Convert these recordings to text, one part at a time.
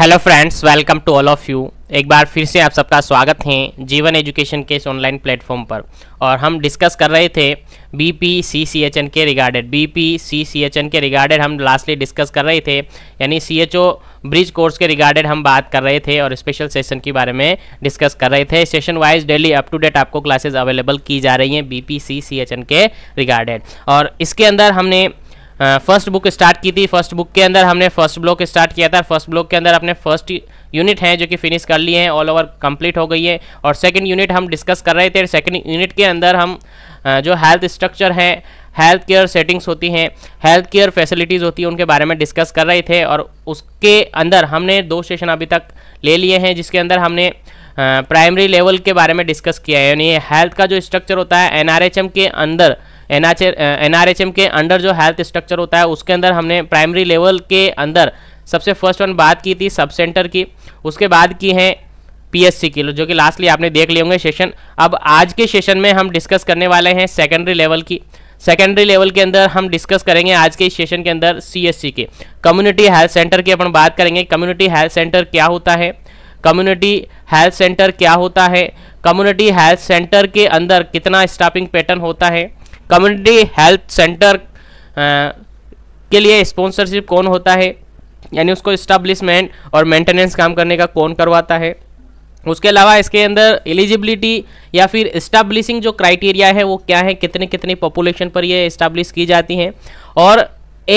hello friends welcome to all of you एक बार फिर से आप सबका स्वागत है जीवन एजुकेशन के इस ऑनलाइन प्लेटफॉर्म पर और हम डिस्कस कर रहे थे B P C C H N के regarded B P C C H N के रिगार्डेड हम लास्टली डिस्कस कर रहे थे यानी C H O bridge course के रिगार्डेड हम बात कर रहे थे और स्पेशल सेशन के बारे में डिस्कस कर रहे थे session wise daily up to date आपको क्लासेज अवेलेबल की जा रही हैं B P C C H N के रिगार्डेड और इसके अंदर हमने फर्स्ट बुक स्टार्ट की थी फर्स्ट बुक के अंदर हमने फर्स्ट ब्लॉक स्टार्ट किया था फर्स्ट ब्लॉक के अंदर अपने फर्स्ट यूनिट हैं जो कि फिनिश कर लिए हैं ऑल ओवर कंप्लीट हो गई है और सेकंड यूनिट हम डिस्कस कर रहे थे सेकंड यूनिट के अंदर हम जो हेल्थ स्ट्रक्चर है हेल्थ केयर सेटिंग्स होती हैं हेल्थ केयर फैसिलिटीज़ होती हैं उनके बारे में डिस्कस कर रहे थे और उसके अंदर हमने दो सेशन अभी तक ले लिए हैं जिसके अंदर हमने प्राइमरी लेवल के बारे में डिस्कस किया है यानी हेल्थ का जो स्ट्रक्चर होता है एन के अंदर एनआरएचएम के अंडर जो हेल्थ स्ट्रक्चर होता है उसके अंदर हमने प्राइमरी लेवल के अंदर सबसे फर्स्ट वन बात की थी सब सेंटर की उसके बाद की है पीएससी की जो कि लास्टली आपने देख लिए होंगे सेशन अब आज के सेशन में हम डिस्कस करने वाले हैं सेकेंडरी लेवल की सेकेंडरी लेवल के अंदर हम डिस्कस करेंगे आज के इस सेशन के अंदर सीएससी के कम्युनिटी हेल्थ सेंटर की अपन बात करेंगे कम्युनिटी हेल्थ सेंटर क्या होता है कम्युनिटी हेल्थ सेंटर क्या होता है कम्युनिटी हेल्थ सेंटर के अंदर कितना स्टाफिंग पैटर्न होता है कम्युनिटी हेल्थ सेंटर के लिए स्पॉन्सरशिप कौन होता है यानी उसको इस्टब्लिशमेंट और मेंटेनेंस काम करने का कौन करवाता है उसके अलावा इसके अंदर एलिजिबिलिटी या फिर इस्टाब्लिशिंग जो क्राइटेरिया है वो क्या है कितने कितने पॉपुलेशन पर ये इस्टाब्लिश की जाती हैं और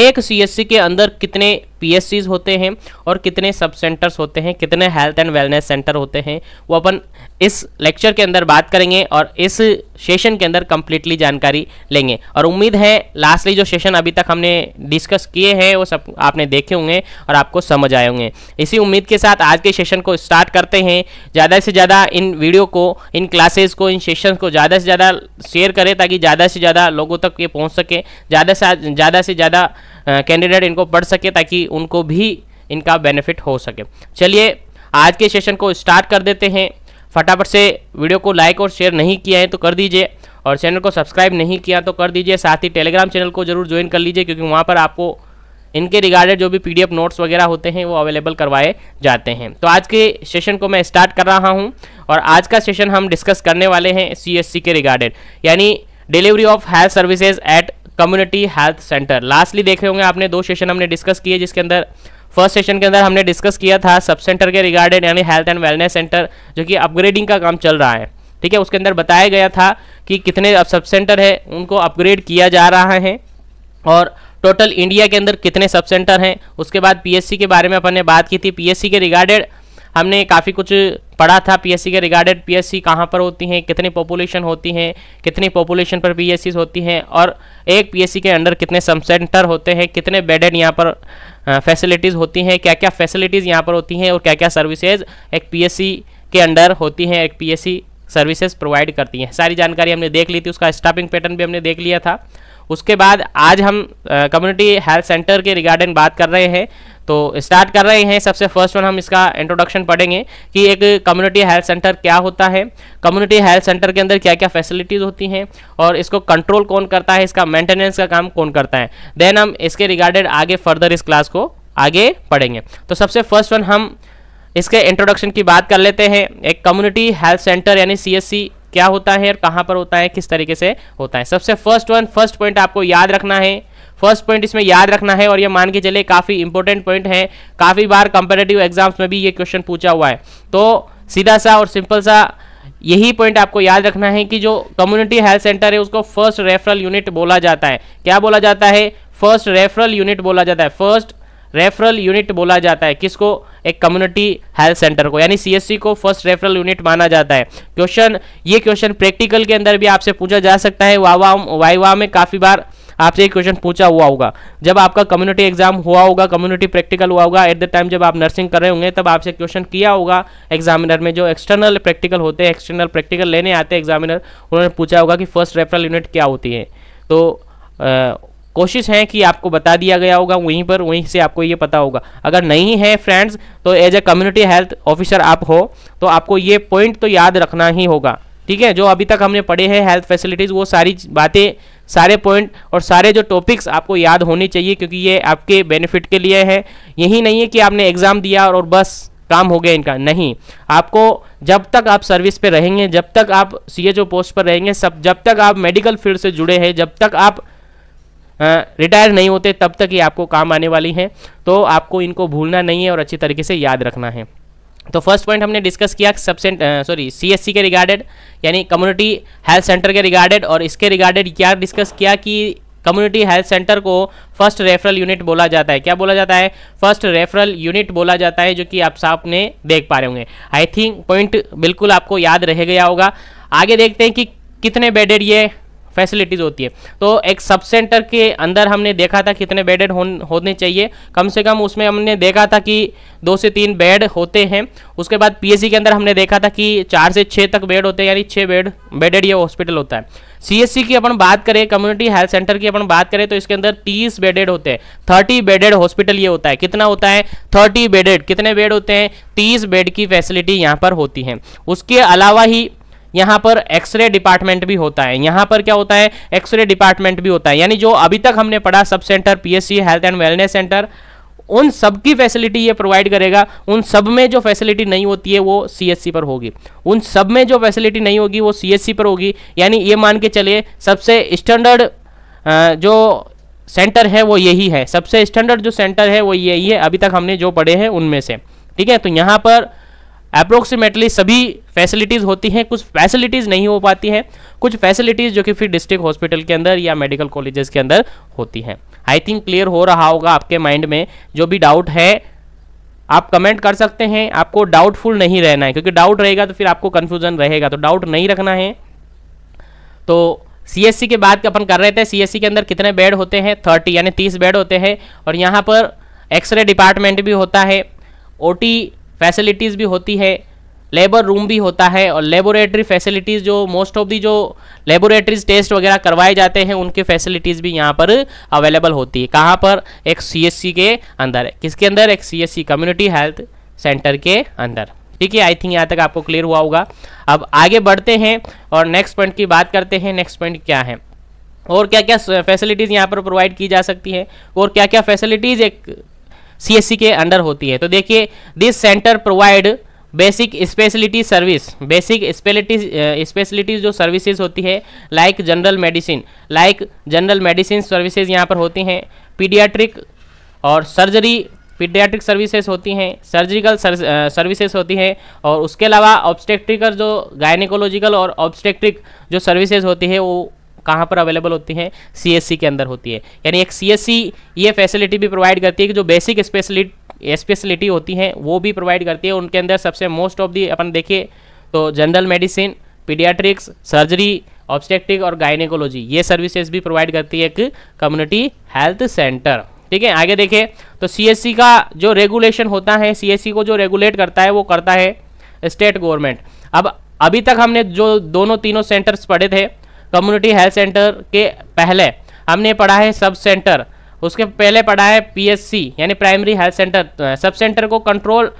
एक सीएससी के अंदर कितने पी होते हैं और कितने सब सेंटर्स होते हैं कितने हेल्थ एंड वेलनेस सेंटर होते हैं वो अपन इस लेक्चर के अंदर बात करेंगे और इस सेशन के अंदर कंप्लीटली जानकारी लेंगे और उम्मीद है लास्टली जो सेशन अभी तक हमने डिस्कस किए हैं वो सब आपने देखे होंगे और आपको समझ आए होंगे इसी उम्मीद के साथ आज के सेशन को स्टार्ट करते हैं ज़्यादा से ज़्यादा इन वीडियो को इन क्लासेस को इन सेशन को ज़्यादा से ज़्यादा शेयर करें ताकि ज़्यादा से ज़्यादा लोगों तक ये पहुँच सके ज़्यादा से ज़्यादा से ज़्यादा कैंडिडेट इनको पढ़ सके ताकि उनको भी इनका बेनिफिट हो सके चलिए आज के सेशन को स्टार्ट कर देते हैं फटाफट से वीडियो को लाइक और शेयर नहीं किया है तो कर दीजिए और चैनल को सब्सक्राइब नहीं किया तो कर दीजिए साथ ही टेलीग्राम चैनल को जरूर ज्वाइन कर लीजिए क्योंकि वहाँ पर आपको इनके रिगार्डेड जो भी पीडीएफ नोट्स वगैरह होते हैं वो अवेलेबल करवाए जाते हैं तो आज के सेशन को मैं स्टार्ट कर रहा हूँ और आज का सेशन हम डिस्कस करने वाले हैं सी के रिगार्डेड यानी delivery of health services at community health centre lastly देखे होंगे आपने दो सेशन हमने डिस्कस किए जिसके अंदर फर्स्ट सेशन के अंदर हमने डिस्कस किया था सब सेंटर के रिगार्डेड यानी हेल्थ एंड वेलनेस सेंटर जो कि अपग्रेडिंग का काम चल रहा है ठीक है उसके अंदर बताया गया था कि कितने अब सब सेंटर है उनको अपग्रेड किया जा रहा है और टोटल इंडिया के अंदर कितने सब सेंटर हैं उसके बाद पीएससी के बारे में अपन ने बात की थी पीएससी के रिगार्डेड हमने काफ़ी कुछ पढ़ा था पीएससी के रिगार्डेड पीएससी कहाँ पर होती हैं कितनी पॉपुलेशन होती हैं कितनी पॉपुलेशन पर पीएससी होती हैं और एक पीएससी के अंडर कितने सब सेंटर होते हैं कितने बेडेड यहाँ पर फैसिलिटीज़ होती हैं क्या क्या फैसिलिटीज़ यहाँ पर होती हैं और क्या क्या सर्विसेज एक पी के अंडर होती हैं एक पी सर्विसेज प्रोवाइड करती हैं सारी जानकारी हमने देख ली थी उसका स्टाफिंग पैटर्न भी हमने देख लिया था उसके बाद आज हम कम्युनिटी हेल्थ सेंटर के रिगार्डिंग बात कर रहे हैं तो स्टार्ट कर रहे हैं सबसे फर्स्ट वन हम इसका इंट्रोडक्शन पढ़ेंगे कि एक कम्युनिटी हेल्थ सेंटर क्या होता है कम्युनिटी हेल्थ सेंटर के अंदर क्या क्या फैसिलिटीज़ होती हैं और इसको कंट्रोल कौन करता है इसका मेंटेनेंस का काम कौन करता है देन हम इसके रिगार्डेड आगे फर्दर इस क्लास को आगे पढ़ेंगे तो सबसे फर्स्ट वन हम इसके इंट्रोडक्शन की बात कर लेते हैं एक कम्युनिटी हेल्थ सेंटर यानी सी क्या होता है और कहाँ पर होता है किस तरीके से होता है सबसे फर्स्ट वन फर्स्ट पॉइंट आपको याद रखना है फर्स्ट पॉइंट इसमें याद रखना है और ये मान के चले काफ़ी इंपॉर्टेंट पॉइंट है काफ़ी बार कंपेटेटिव एग्जाम्स में भी ये क्वेश्चन पूछा हुआ है तो सीधा सा और सिंपल सा यही पॉइंट आपको याद रखना है कि जो कम्युनिटी हेल्थ सेंटर है उसको फर्स्ट रेफरल यूनिट बोला जाता है क्या बोला जाता है फर्स्ट रेफरल यूनिट बोला जाता है फर्स्ट रेफरल यूनिट बोला जाता है किसको एक कम्युनिटी हेल्थ सेंटर को यानी सीएससी को फर्स्ट रेफरल यूनिट माना जाता है क्वेश्चन ये क्वेश्चन प्रैक्टिकल के अंदर भी आपसे पूछा जा सकता है वावा वाह में काफ़ी बार आपसे एक क्वेश्चन पूछा हुआ होगा जब आपका कम्युनिटी एग्जाम हुआ होगा कम्युनिटी प्रैक्टिकल हुआ होगा एट द टाइम जब आप नर्सिंग कर रहे होंगे तब आपसे क्वेश्चन किया होगा एग्जामिनर में जो एक्सटर्नल प्रैक्टिकल होते हैं एक्सटर्नल प्रैक्टिकल लेने आते हैं एग्जामिनर उन्होंने पूछा होगा कि फर्स्ट रेफरल यूनिट क्या होती है तो कोशिश है कि आपको बता दिया गया होगा वहीं पर वहीं से आपको ये पता होगा अगर नहीं है फ्रेंड्स तो as a community health officer आप हो तो आपको ये पॉइंट तो याद रखना ही होगा ठीक है जो अभी तक हमने पढ़े हैं हेल्थ फैसिलिटीज़ वो सारी बातें सारे पॉइंट और सारे जो टॉपिक्स आपको याद होने चाहिए क्योंकि ये आपके बेनिफिट के लिए है यही नहीं है कि आपने एग्ज़ाम दिया और, बस काम हो गया इनका नहीं आपको जब तक आप सर्विस पे रहेंगे जब तक आप सी पोस्ट पर रहेंगे सब जब तक आप मेडिकल फील्ड से जुड़े हैं जब तक आप रिटायर नहीं होते तब तक ये आपको काम आने वाली हैं तो आपको इनको भूलना नहीं है और अच्छी तरीके से याद रखना है तो फर्स्ट पॉइंट हमने डिस्कस किया सबसे सॉरी सीएससी के रिगार्डेड यानी कम्युनिटी हेल्थ सेंटर के रिगार्डेड और इसके रिगार्डेड क्या डिस्कस किया कि कम्युनिटी हेल्थ सेंटर को फर्स्ट रेफरल यूनिट बोला जाता है क्या बोला जाता है फर्स्ट रेफरल यूनिट बोला जाता है जो कि आप सामने देख पा रहे होंगे आई थिंक पॉइंट बिल्कुल आपको याद रह गया होगा आगे देखते हैं कि कितने बेडेड ये फैसिलिटीज़ होती है तो एक सब सेंटर के अंदर हमने देखा था कितने बेडेड होने चाहिए कम से कम उसमें हमने देखा था कि दो से तीन बेड होते हैं उसके बाद पी के अंदर हमने देखा था कि चार से छः तक बेड होते हैं यानी छः बेड बेडेड ये हॉस्पिटल होता है सी की अपन बात करें कम्युनिटी हेल्थ सेंटर की अपन बात करें तो इसके अंदर तीस बेडेड होते हैं थर्टी बेडेड हॉस्पिटल ये होता है कितना होता है थर्टी बेडेड कितने बेड होते हैं तीस बेड की फैसिलिटी यहाँ पर होती है उसके अलावा ही यहाँ पर एक्सरे डिपार्टमेंट भी होता है यहाँ पर क्या होता है एक्सरे डिपार्टमेंट भी होता है यानी जो अभी तक हमने पढ़ा सब centre PSC health and wellness centre उन सब की फैसिलिटी ये प्रोवाइड करेगा उन सब में जो फैसिलिटी नहीं होती है वो सीएससी पर होगी उन सब में जो फैसिलिटी नहीं होगी वो सीएससी पर होगी यानी ये मान के चलिए सबसे स्टैंडर्ड जो सेंटर है वो यही है सबसे स्टैंडर्ड जो सेंटर है वो यही है अभी तक हमने जो पढ़े हैं उनमें से ठीक है तो यहाँ पर अप्रोक्सीमेटली सभी फैसिलिटीज़ होती हैं कुछ फैसिलिटीज़ नहीं हो पाती हैं कुछ फैसिलिटीज़ जो कि फिर डिस्ट्रिक्ट हॉस्पिटल के अंदर या मेडिकल कॉलेजेस के अंदर होती हैं आई थिंक क्लियर हो रहा होगा आपके माइंड में जो भी डाउट है आप कमेंट कर सकते हैं आपको डाउटफुल नहीं रहना है क्योंकि डाउट रहेगा तो फिर आपको कन्फ्यूजन रहेगा तो डाउट नहीं रखना है तो सी के बाद अपन कर रहे थे सी के अंदर कितने बेड होते हैं थर्टी यानी तीस बेड होते हैं और यहाँ पर एक्सरे डिपार्टमेंट भी होता है ओटी फैसिलिटीज़ भी होती है लेबर रूम भी होता है और लेबोरेटरी फैसिलिटीज़ जो मोस्ट ऑफ दी जो लेबोरेटरीज टेस्ट वगैरह करवाए जाते हैं उनके फैसिलिटीज़ भी यहाँ पर अवेलेबल होती है कहाँ पर एक सी के अंदर है किसके अंदर एक सी कम्युनिटी हेल्थ सेंटर के अंदर ठीक है आई थिंक यहाँ तक आपको क्लियर हुआ होगा अब आगे बढ़ते हैं और नेक्स्ट पॉइंट की बात करते हैं नेक्स्ट पॉइंट क्या है और क्या क्या फैसिलिटीज़ यहाँ पर प्रोवाइड की जा सकती है और क्या क्या फैसिलिटीज़ एक सी के अंडर होती है तो देखिए this centre provide basic speciality service basic specialities जो सर्विसेज होती है like general medicine like general medicine services यहाँ पर होती हैं पीडियाट्रिक और सर्जरी पीडियाट्रिक सर्विसेज होती हैं सर्जिकल सर्विसेज uh, होती हैं और उसके अलावा ऑब्स्टेक्ट्रिकल जो गायनिकोलॉजिकल और ऑब्स्टेक्ट्रिक जो सर्विसेज होती है वो कहाँ पर अवेलेबल होती हैं सी के अंदर होती है यानी एक सी ये फैसिलिटी भी प्रोवाइड करती है कि जो बेसिक स्पेशलिटी स्पेशलिटी होती हैं वो भी प्रोवाइड करती है उनके अंदर सबसे मोस्ट ऑफ दी अपन देखिए तो general medicine paediatrics surgery obstetric और गायनेकोलॉजी ये सर्विसेज भी प्रोवाइड करती है एक कम्युनिटी हेल्थ सेंटर ठीक है आगे देखें तो सी का जो रेगुलेशन होता है सी को जो रेगुलेट करता है वो करता है स्टेट गवर्नमेंट अब अभी तक हमने जो दोनों तीनों सेंटर्स पढ़े थे कम्युनिटी हेल्थ सेंटर के पहले हमने पढ़ा है सब सेंटर उसके पहले पढ़ा है पीएससी यानी primary health centre sub centre को कंट्रोल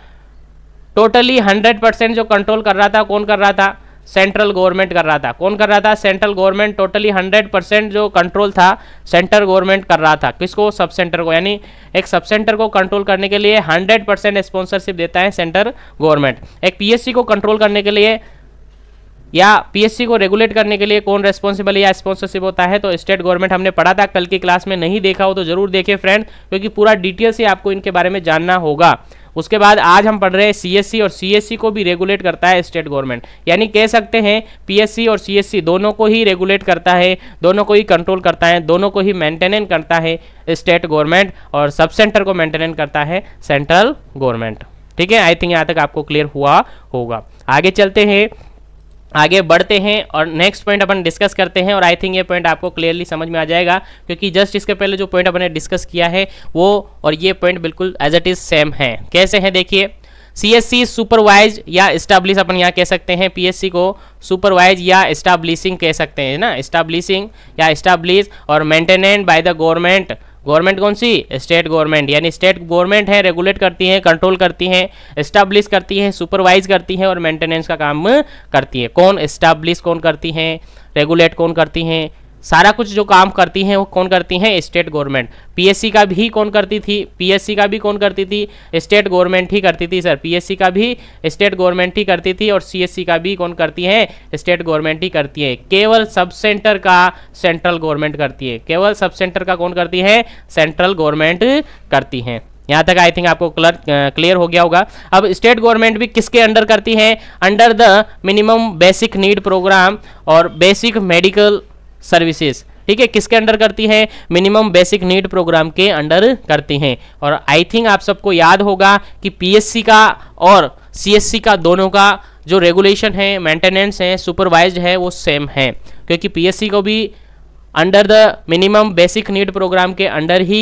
टोटली हंड्रेड परसेंट जो कंट्रोल कर रहा था कौन कर रहा था सेंट्रल गवर्नमेंट कर रहा था कौन कर रहा था central government totally hundred percent जो कंट्रोल था सेंट्रल गवर्नमेंट कर रहा था किसको सब सेंटर को यानी एक सब सेंटर को कंट्रोल करने के लिए हंड्रेड परसेंट स्पॉन्सरशिप देता है सेंट्रल गवर्नमेंट एक पीएससी को कंट्रोल करने के लिए या पीएससी को रेगुलेट करने के लिए कौन रेस्पॉन्सिबल या स्पॉन्सरशिप होता है तो स्टेट गवर्नमेंट हमने पढ़ा था कल की क्लास में नहीं देखा हो तो जरूर देखें फ्रेंड क्योंकि पूरा डिटेल से आपको इनके बारे में जानना होगा उसके बाद आज हम पढ़ रहे हैं सीएससी और सीएससी को भी रेगुलेट करता है स्टेट गवर्नमेंट यानी कह सकते हैं पीएससी और सीएससी दोनों को ही रेगुलेट करता है दोनों को ही कंट्रोल करता है दोनों को ही मेंटेनेंस करता है स्टेट गवर्नमेंट और सब सेंटर को मेंटेनेंस करता है सेंट्रल गवर्नमेंट ठीक है आई थिंक यहाँ तक आपको क्लियर हुआ होगा आगे चलते हैं आगे बढ़ते हैं और नेक्स्ट पॉइंट अपन डिस्कस करते हैं और आई थिंक ये पॉइंट आपको क्लियरली समझ में आ जाएगा क्योंकि जस्ट इसके पहले जो पॉइंट अपन ने डिस्कस किया है वो और ये पॉइंट बिल्कुल एज इट इज़ सेम है कैसे हैं देखिए सी एस सी सुपरवाइज या इस्टाब्लिश अपन यहाँ कह सकते हैं पी एस सी को सुपरवाइज या इस्टाब्लिशिंग कह सकते हैं ना इस्टाब्लिशिंग या इस्टाब्लिश और maintained by the government government कौन सी स्टेट गवर्नमेंट यानी स्टेट गवर्नमेंट है रेगुलेट करती है कंट्रोल करती है इस्टाब्लिश करती है सुपरवाइज करती है और मेंटेनेंस का काम करती है कौन इस्टाब्लिश कौन करती हैं रेगुलेट कौन करती हैं सारा कुछ जो काम करती हैं वो कौन करती हैं स्टेट गवर्नमेंट पीएससी का भी कौन करती थी पीएससी का भी कौन करती थी स्टेट गवर्नमेंट ही करती थी सर पीएससी का भी स्टेट गवर्नमेंट ही करती थी और सीएससी का भी कौन करती है स्टेट गवर्नमेंट ही करती है केवल सब सेंटर का सेंट्रल गवर्नमेंट करती है केवल सब सेंटर का कौन करती है सेंट्रल गवर्नमेंट करती है यहाँ तक आई थिंक आपको क्लर क्लियर हो गया होगा अब स्टेट गवर्नमेंट भी किसके अंडर करती है under the minimum basic need programme और बेसिक मेडिकल सर्विसेज ठीक है किसके अंडर करती है मिनिमम बेसिक नीड प्रोग्राम के अंडर करती हैं और आई थिंक आप सबको याद होगा कि पीएससी का और सीएससी का दोनों का जो रेगुलेशन है मेंटेनेंस है सुपरवाइज्ड है वो सेम है क्योंकि पीएससी को भी under the minimum basic need programme के अंडर ही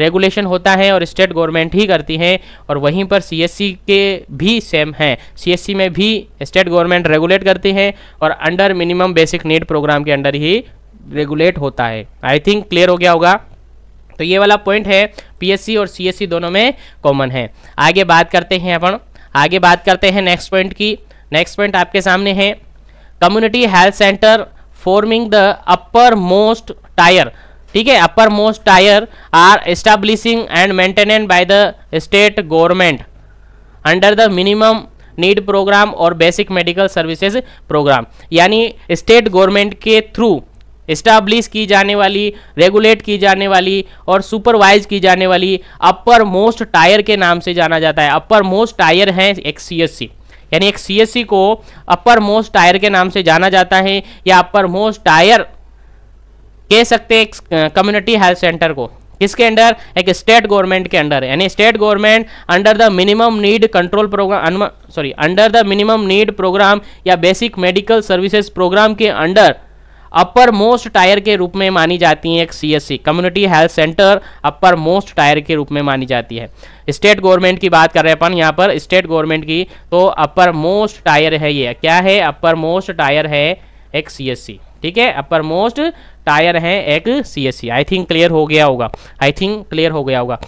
रेगुलेशन होता है और स्टेट गवर्नमेंट ही करती है और वहीं पर सीएससी के भी सेम हैं सीएससी में भी स्टेट गवर्नमेंट रेगुलेट करती है और under minimum basic need programme के अंडर ही रेगुलेट होता है आई थिंक क्लियर हो गया होगा तो ये वाला पॉइंट है पीएससी और सीएससी दोनों में कॉमन है आगे बात करते हैं अपन आगे बात करते हैं नेक्स्ट पॉइंट की नेक्स्ट पॉइंट आपके सामने है community health centre forming the uppermost tier ठीक है uppermost tier are establishing and maintained by the state government under the minimum need programme और बेसिक मेडिकल सर्विसेज प्रोग्राम यानी state government के through establish की जाने वाली regulate की जाने वाली और सुपरवाइज की जाने वाली अपर मोस्ट टायर के नाम से जाना जाता है अपर मोस्ट टायर है एक सी यानी एक सी को अपर मोस्ट टायर के नाम से जाना जाता है या अपर मोस्ट टायर कह सकते हैं एक कम्युनिटी हेल्थ सेंटर को किसके अंडर एक स्टेट गवर्नमेंट के अंडर यानी state government under the minimum need control programme sorry under the minimum need programme या बेसिक मेडिकल सर्विसेज प्रोग्राम के अंडर अपर मोस्ट टायर के रूप में मानी जाती है एक CSC community health centre uppermost tier के रूप में मानी जाती है स्टेट गवर्नमेंट की बात कर रहे हैं अपन यहाँ पर स्टेट गवर्नमेंट की तो अपर मोस्ट टायर है ये क्या है अपर मोस्ट टायर है एक सी ठीक है अपर मोस्ट टायर है एक सी आई थिंक क्लियर हो गया होगा आई थिंक क्लियर हो गया होगा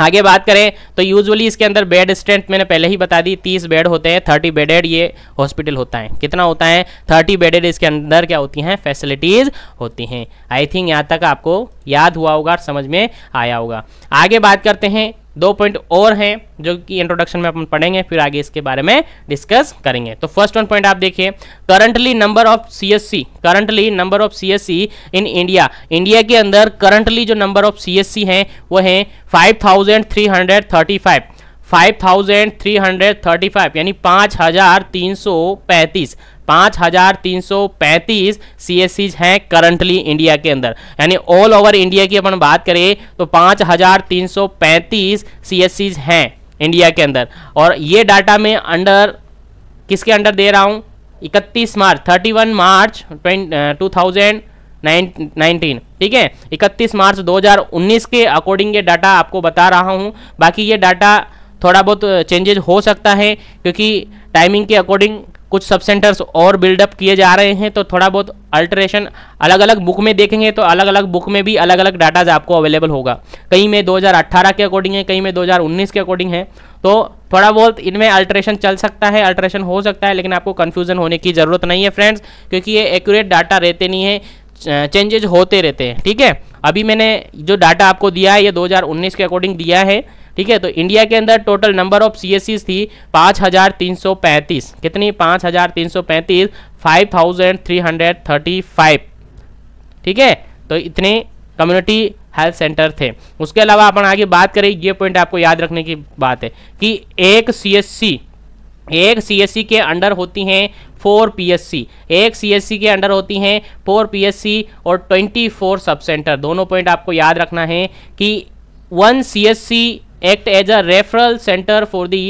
आगे बात करें तो यूजुअली इसके अंदर बेड स्ट्रेंथ मैंने पहले ही बता दी तीस बेड होते हैं थर्टी बेडेड ये हॉस्पिटल होता है कितना होता है थर्टी बेडेड इसके अंदर क्या होती हैं फैसिलिटीज़ होती हैं आई थिंक यहाँ तक आपको याद हुआ होगा समझ में आया होगा आगे बात करते हैं दो पॉइंट और हैं जो कि इंट्रोडक्शन में अपन पढ़ेंगे फिर आगे इसके बारे में डिस्कस करेंगे तो फर्स्ट वन पॉइंट आप देखिए currently number of CSC currently number of CSC in India India के अंदर करंटली जो नंबर ऑफ सीएससी हैं वो हैं 5335 5335 यानी पैंतीस पाँच हजार तीन सौ पैंतीस सी एस सीज हैं करंटली इंडिया के अंदर यानी ऑल ओवर इंडिया की अपन बात करें तो पाँच हजार तीन सौ पैंतीस सी एस सीज हैं इंडिया के अंदर और ये डाटा में अंडर किसके अंडर दे रहा हूँ इकतीस मार्च thirty one March two thousand nineteen ठीक है इकतीस मार्च दो के अकॉर्डिंग ये डाटा आपको बता रहा हूँ बाकी ये डाटा थोड़ा बहुत चेंजेज हो सकता है क्योंकि टाइमिंग के अकॉर्डिंग कुछ सब सेंटर्स और बिल्डअप किए जा रहे हैं तो थोड़ा बहुत अल्ट्रेशन अलग अलग बुक में देखेंगे तो अलग अलग बुक में भी अलग अलग डाटाज आपको अवेलेबल होगा कहीं में 2018 के अकॉर्डिंग है कहीं में 2019 के अकॉर्डिंग है तो थोड़ा बहुत इनमें अल्ट्रेशन चल सकता है अल्ट्रेशन हो सकता है लेकिन आपको कन्फ्यूजन होने की ज़रूरत नहीं है फ्रेंड्स क्योंकि ये एक्यूरेट डाटा रहते नहीं है चेंजेज होते रहते हैं ठीक है अभी मैंने जो डाटा आपको दिया है ये 2019 के अकॉर्डिंग दिया है ठीक है तो इंडिया के अंदर टोटल नंबर ऑफ सी थी पाँच कितनी पाँच फाइव ठीक है तो इतने कम्युनिटी हेल्थ सेंटर थे उसके अलावा अपन आगे बात करें ये पॉइंट आपको याद रखने की बात है कि एक सी एक सी के अंडर होती हैं फोर पीएससी एक सीएससी के अंडर होती हैं फोर पीएससी और ट्वेंटी फोर सब सेंटर दोनों पॉइंट आपको याद रखना है कि one CSC act as a referral centre for the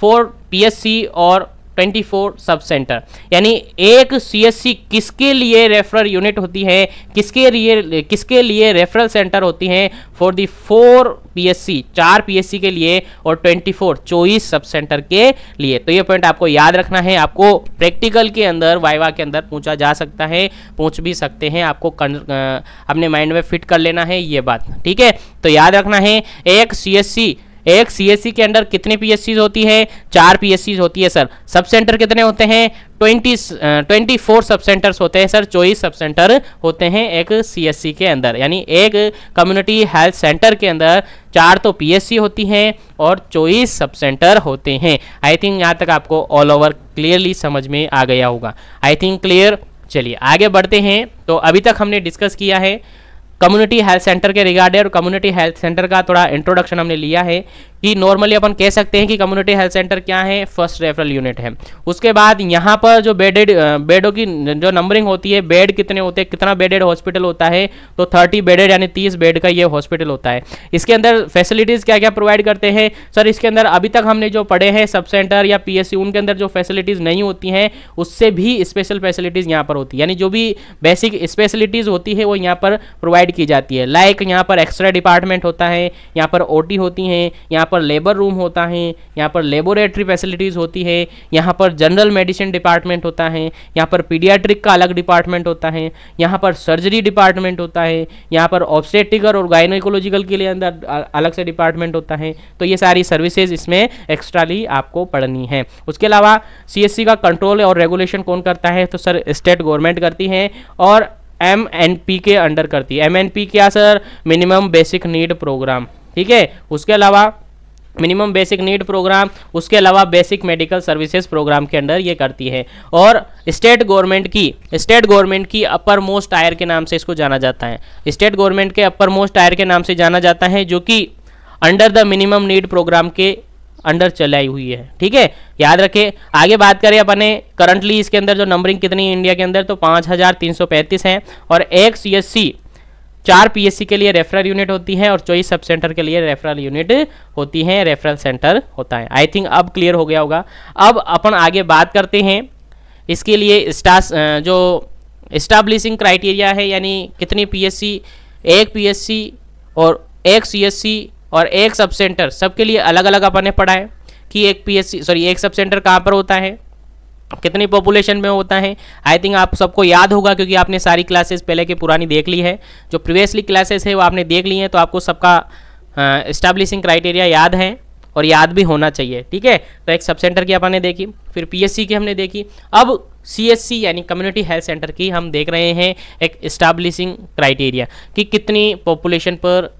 four C और ट्वेंटी फोर सब सेंटर यानी एक सीएससी किसके लिए रेफरल यूनिट होती है किसके लिए किसके लिए रेफरल सेंटर होती हैं फॉर दी फोर पीएससी चार पीएससी के लिए और 24 फोर चौबीस सब सेंटर के लिए तो ये पॉइंट आपको याद रखना है आपको प्रैक्टिकल के अंदर वाइवा के अंदर पूछा जा सकता है पूछ भी सकते हैं आपको अपने माइंड में फिट कर लेना है ये बात ठीक है तो याद रखना है एक सीएससी एक सीएससी e के अंडर कितनी पीएससीज होती है चार पीएससीज होती है सर सब सेंटर कितने होते हैं twenty twenty four sub centres होते हैं सर चौबीस सब सेंटर होते हैं एक सीएससी e के अंदर यानी एक कम्युनिटी हेल्थ सेंटर के अंदर चार तो पीएससी होती हैं और चौबीस सब सेंटर होते हैं आई थिंक यहाँ तक आपको ऑल ओवर क्लियरली समझ में आ गया होगा आई थिंक क्लियर चलिए आगे बढ़ते हैं तो अभी तक हमने डिस्कस किया है कम्युनिटी हेल्थ सेंटर के रिगार्डेड और कम्युनिटी हेल्थ सेंटर का थोड़ा इंट्रोडक्शन हमने लिया है कि नॉर्मली अपन कह सकते हैं कि कम्युनिटी हेल्थ सेंटर क्या है फर्स्ट रेफरल यूनिट है उसके बाद यहाँ पर जो बेडेड बेडों की जो नंबरिंग होती है बेड कितने होते हैं कितना बेडेड हॉस्पिटल होता है तो थर्टी बेडेड यानी तीस बेड का ये हॉस्पिटल होता है इसके अंदर फैसिलिटीज़ क्या क्या प्रोवाइड करते हैं सर इसके अंदर अभी तक हमने जो पढ़े हैं सब सेंटर या पी उनके अंदर जो फैसिलिटीज़ नहीं होती हैं उससे भी स्पेशल फैसिलिटीज़ यहाँ पर होती है यानी जो भी बेसिक स्पेशलिटीज़ होती है वो यहाँ पर प्रोवाइड की जाती है लाइक यहाँ पर एक्सरे डिपार्टमेंट होता है यहाँ पर ओ होती हैं यहाँ पर लेबर रूम होता है यहाँ पर लेबोरेटरी फैसिलिटीज़ होती है यहाँ पर जनरल मेडिसिन डिपार्टमेंट होता है यहाँ पर पीडियाट्रिक का अलग डिपार्टमेंट होता है यहाँ पर सर्जरी डिपार्टमेंट होता है यहाँ पर ऑब्स्टेटिकर और गायनोकोलॉजिकल के लिए अंदर अलग से डिपार्टमेंट होता है तो ये सारी सर्विसेज इसमें एक्स्ट्राली आपको पढ़नी है उसके अलावा सी का कंट्रोल और रेगुलेशन कौन करता है तो सर स्टेट गवर्नमेंट करती है और एम एन पी के अंडर करती है एम एन पी क्या sir minimum basic need programme ठीक है उसके अलावा मिनिमम बेसिक नीड प्रोग्राम उसके अलावा बेसिक मेडिकल सर्विसेज प्रोग्राम के अंडर ये करती है और स्टेट गवर्नमेंट की स्टेट गवर्नमेंट की अपर मोस्ट टायर के नाम से इसको जाना जाता है स्टेट गवर्नमेंट के अपर मोस्ट टायर के नाम से जाना जाता है जो कि under the minimum need programme के अंडर चलाई हुई है ठीक है याद रखें आगे बात करें अपने करंटली इसके अंदर जो नंबरिंग कितनी इंडिया के अंदर तो पाँच हज़ार तीन सौ पैंतीस है और एक्स यस सी चार पीएससी के लिए रेफरल यूनिट होती है और चौबीस सब सेंटर के लिए रेफरल यूनिट होती है रेफरल सेंटर होता है आई थिंक अब क्लियर हो गया होगा अब अपन आगे बात करते हैं इसके लिए स्टास जो इस्टाब्लिशिंग क्राइटेरिया है यानी कितनी पीएससी एक पीएससी और एक सीएससी और एक सब सेंटर सबके लिए अलग अलग अपन ने पढ़ा है कि एक पीएससी सॉरी एक सब सेंटर कहाँ पर होता है कितनी पॉपुलेशन में होता है आई थिंक आप सबको याद होगा क्योंकि आपने सारी क्लासेस पहले की पुरानी देख ली है जो प्रीवियसली क्लासेस है वो आपने देख ली है तो आपको सबका इस्टेब्लिशिंग क्राइटेरिया याद है और याद भी होना चाहिए ठीक है तो एक सब सेंटर की आपने देखी फिर पीएससी की हमने देखी अब सीएससी यानी कम्युनिटी हेल्थ सेंटर की हम देख रहे हैं एक इस्टाब्लिशिंग क्राइटेरिया कि कितनी पॉपुलेशन पर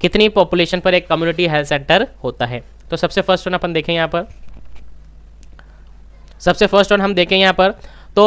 कितनी पॉपुलेशन पर एक कम्युनिटी हेल्थ सेंटर होता है तो सबसे फर्स्ट वन अपन देखें यहाँ पर सबसे फर्स्ट वन हम देखें यहाँ पर तो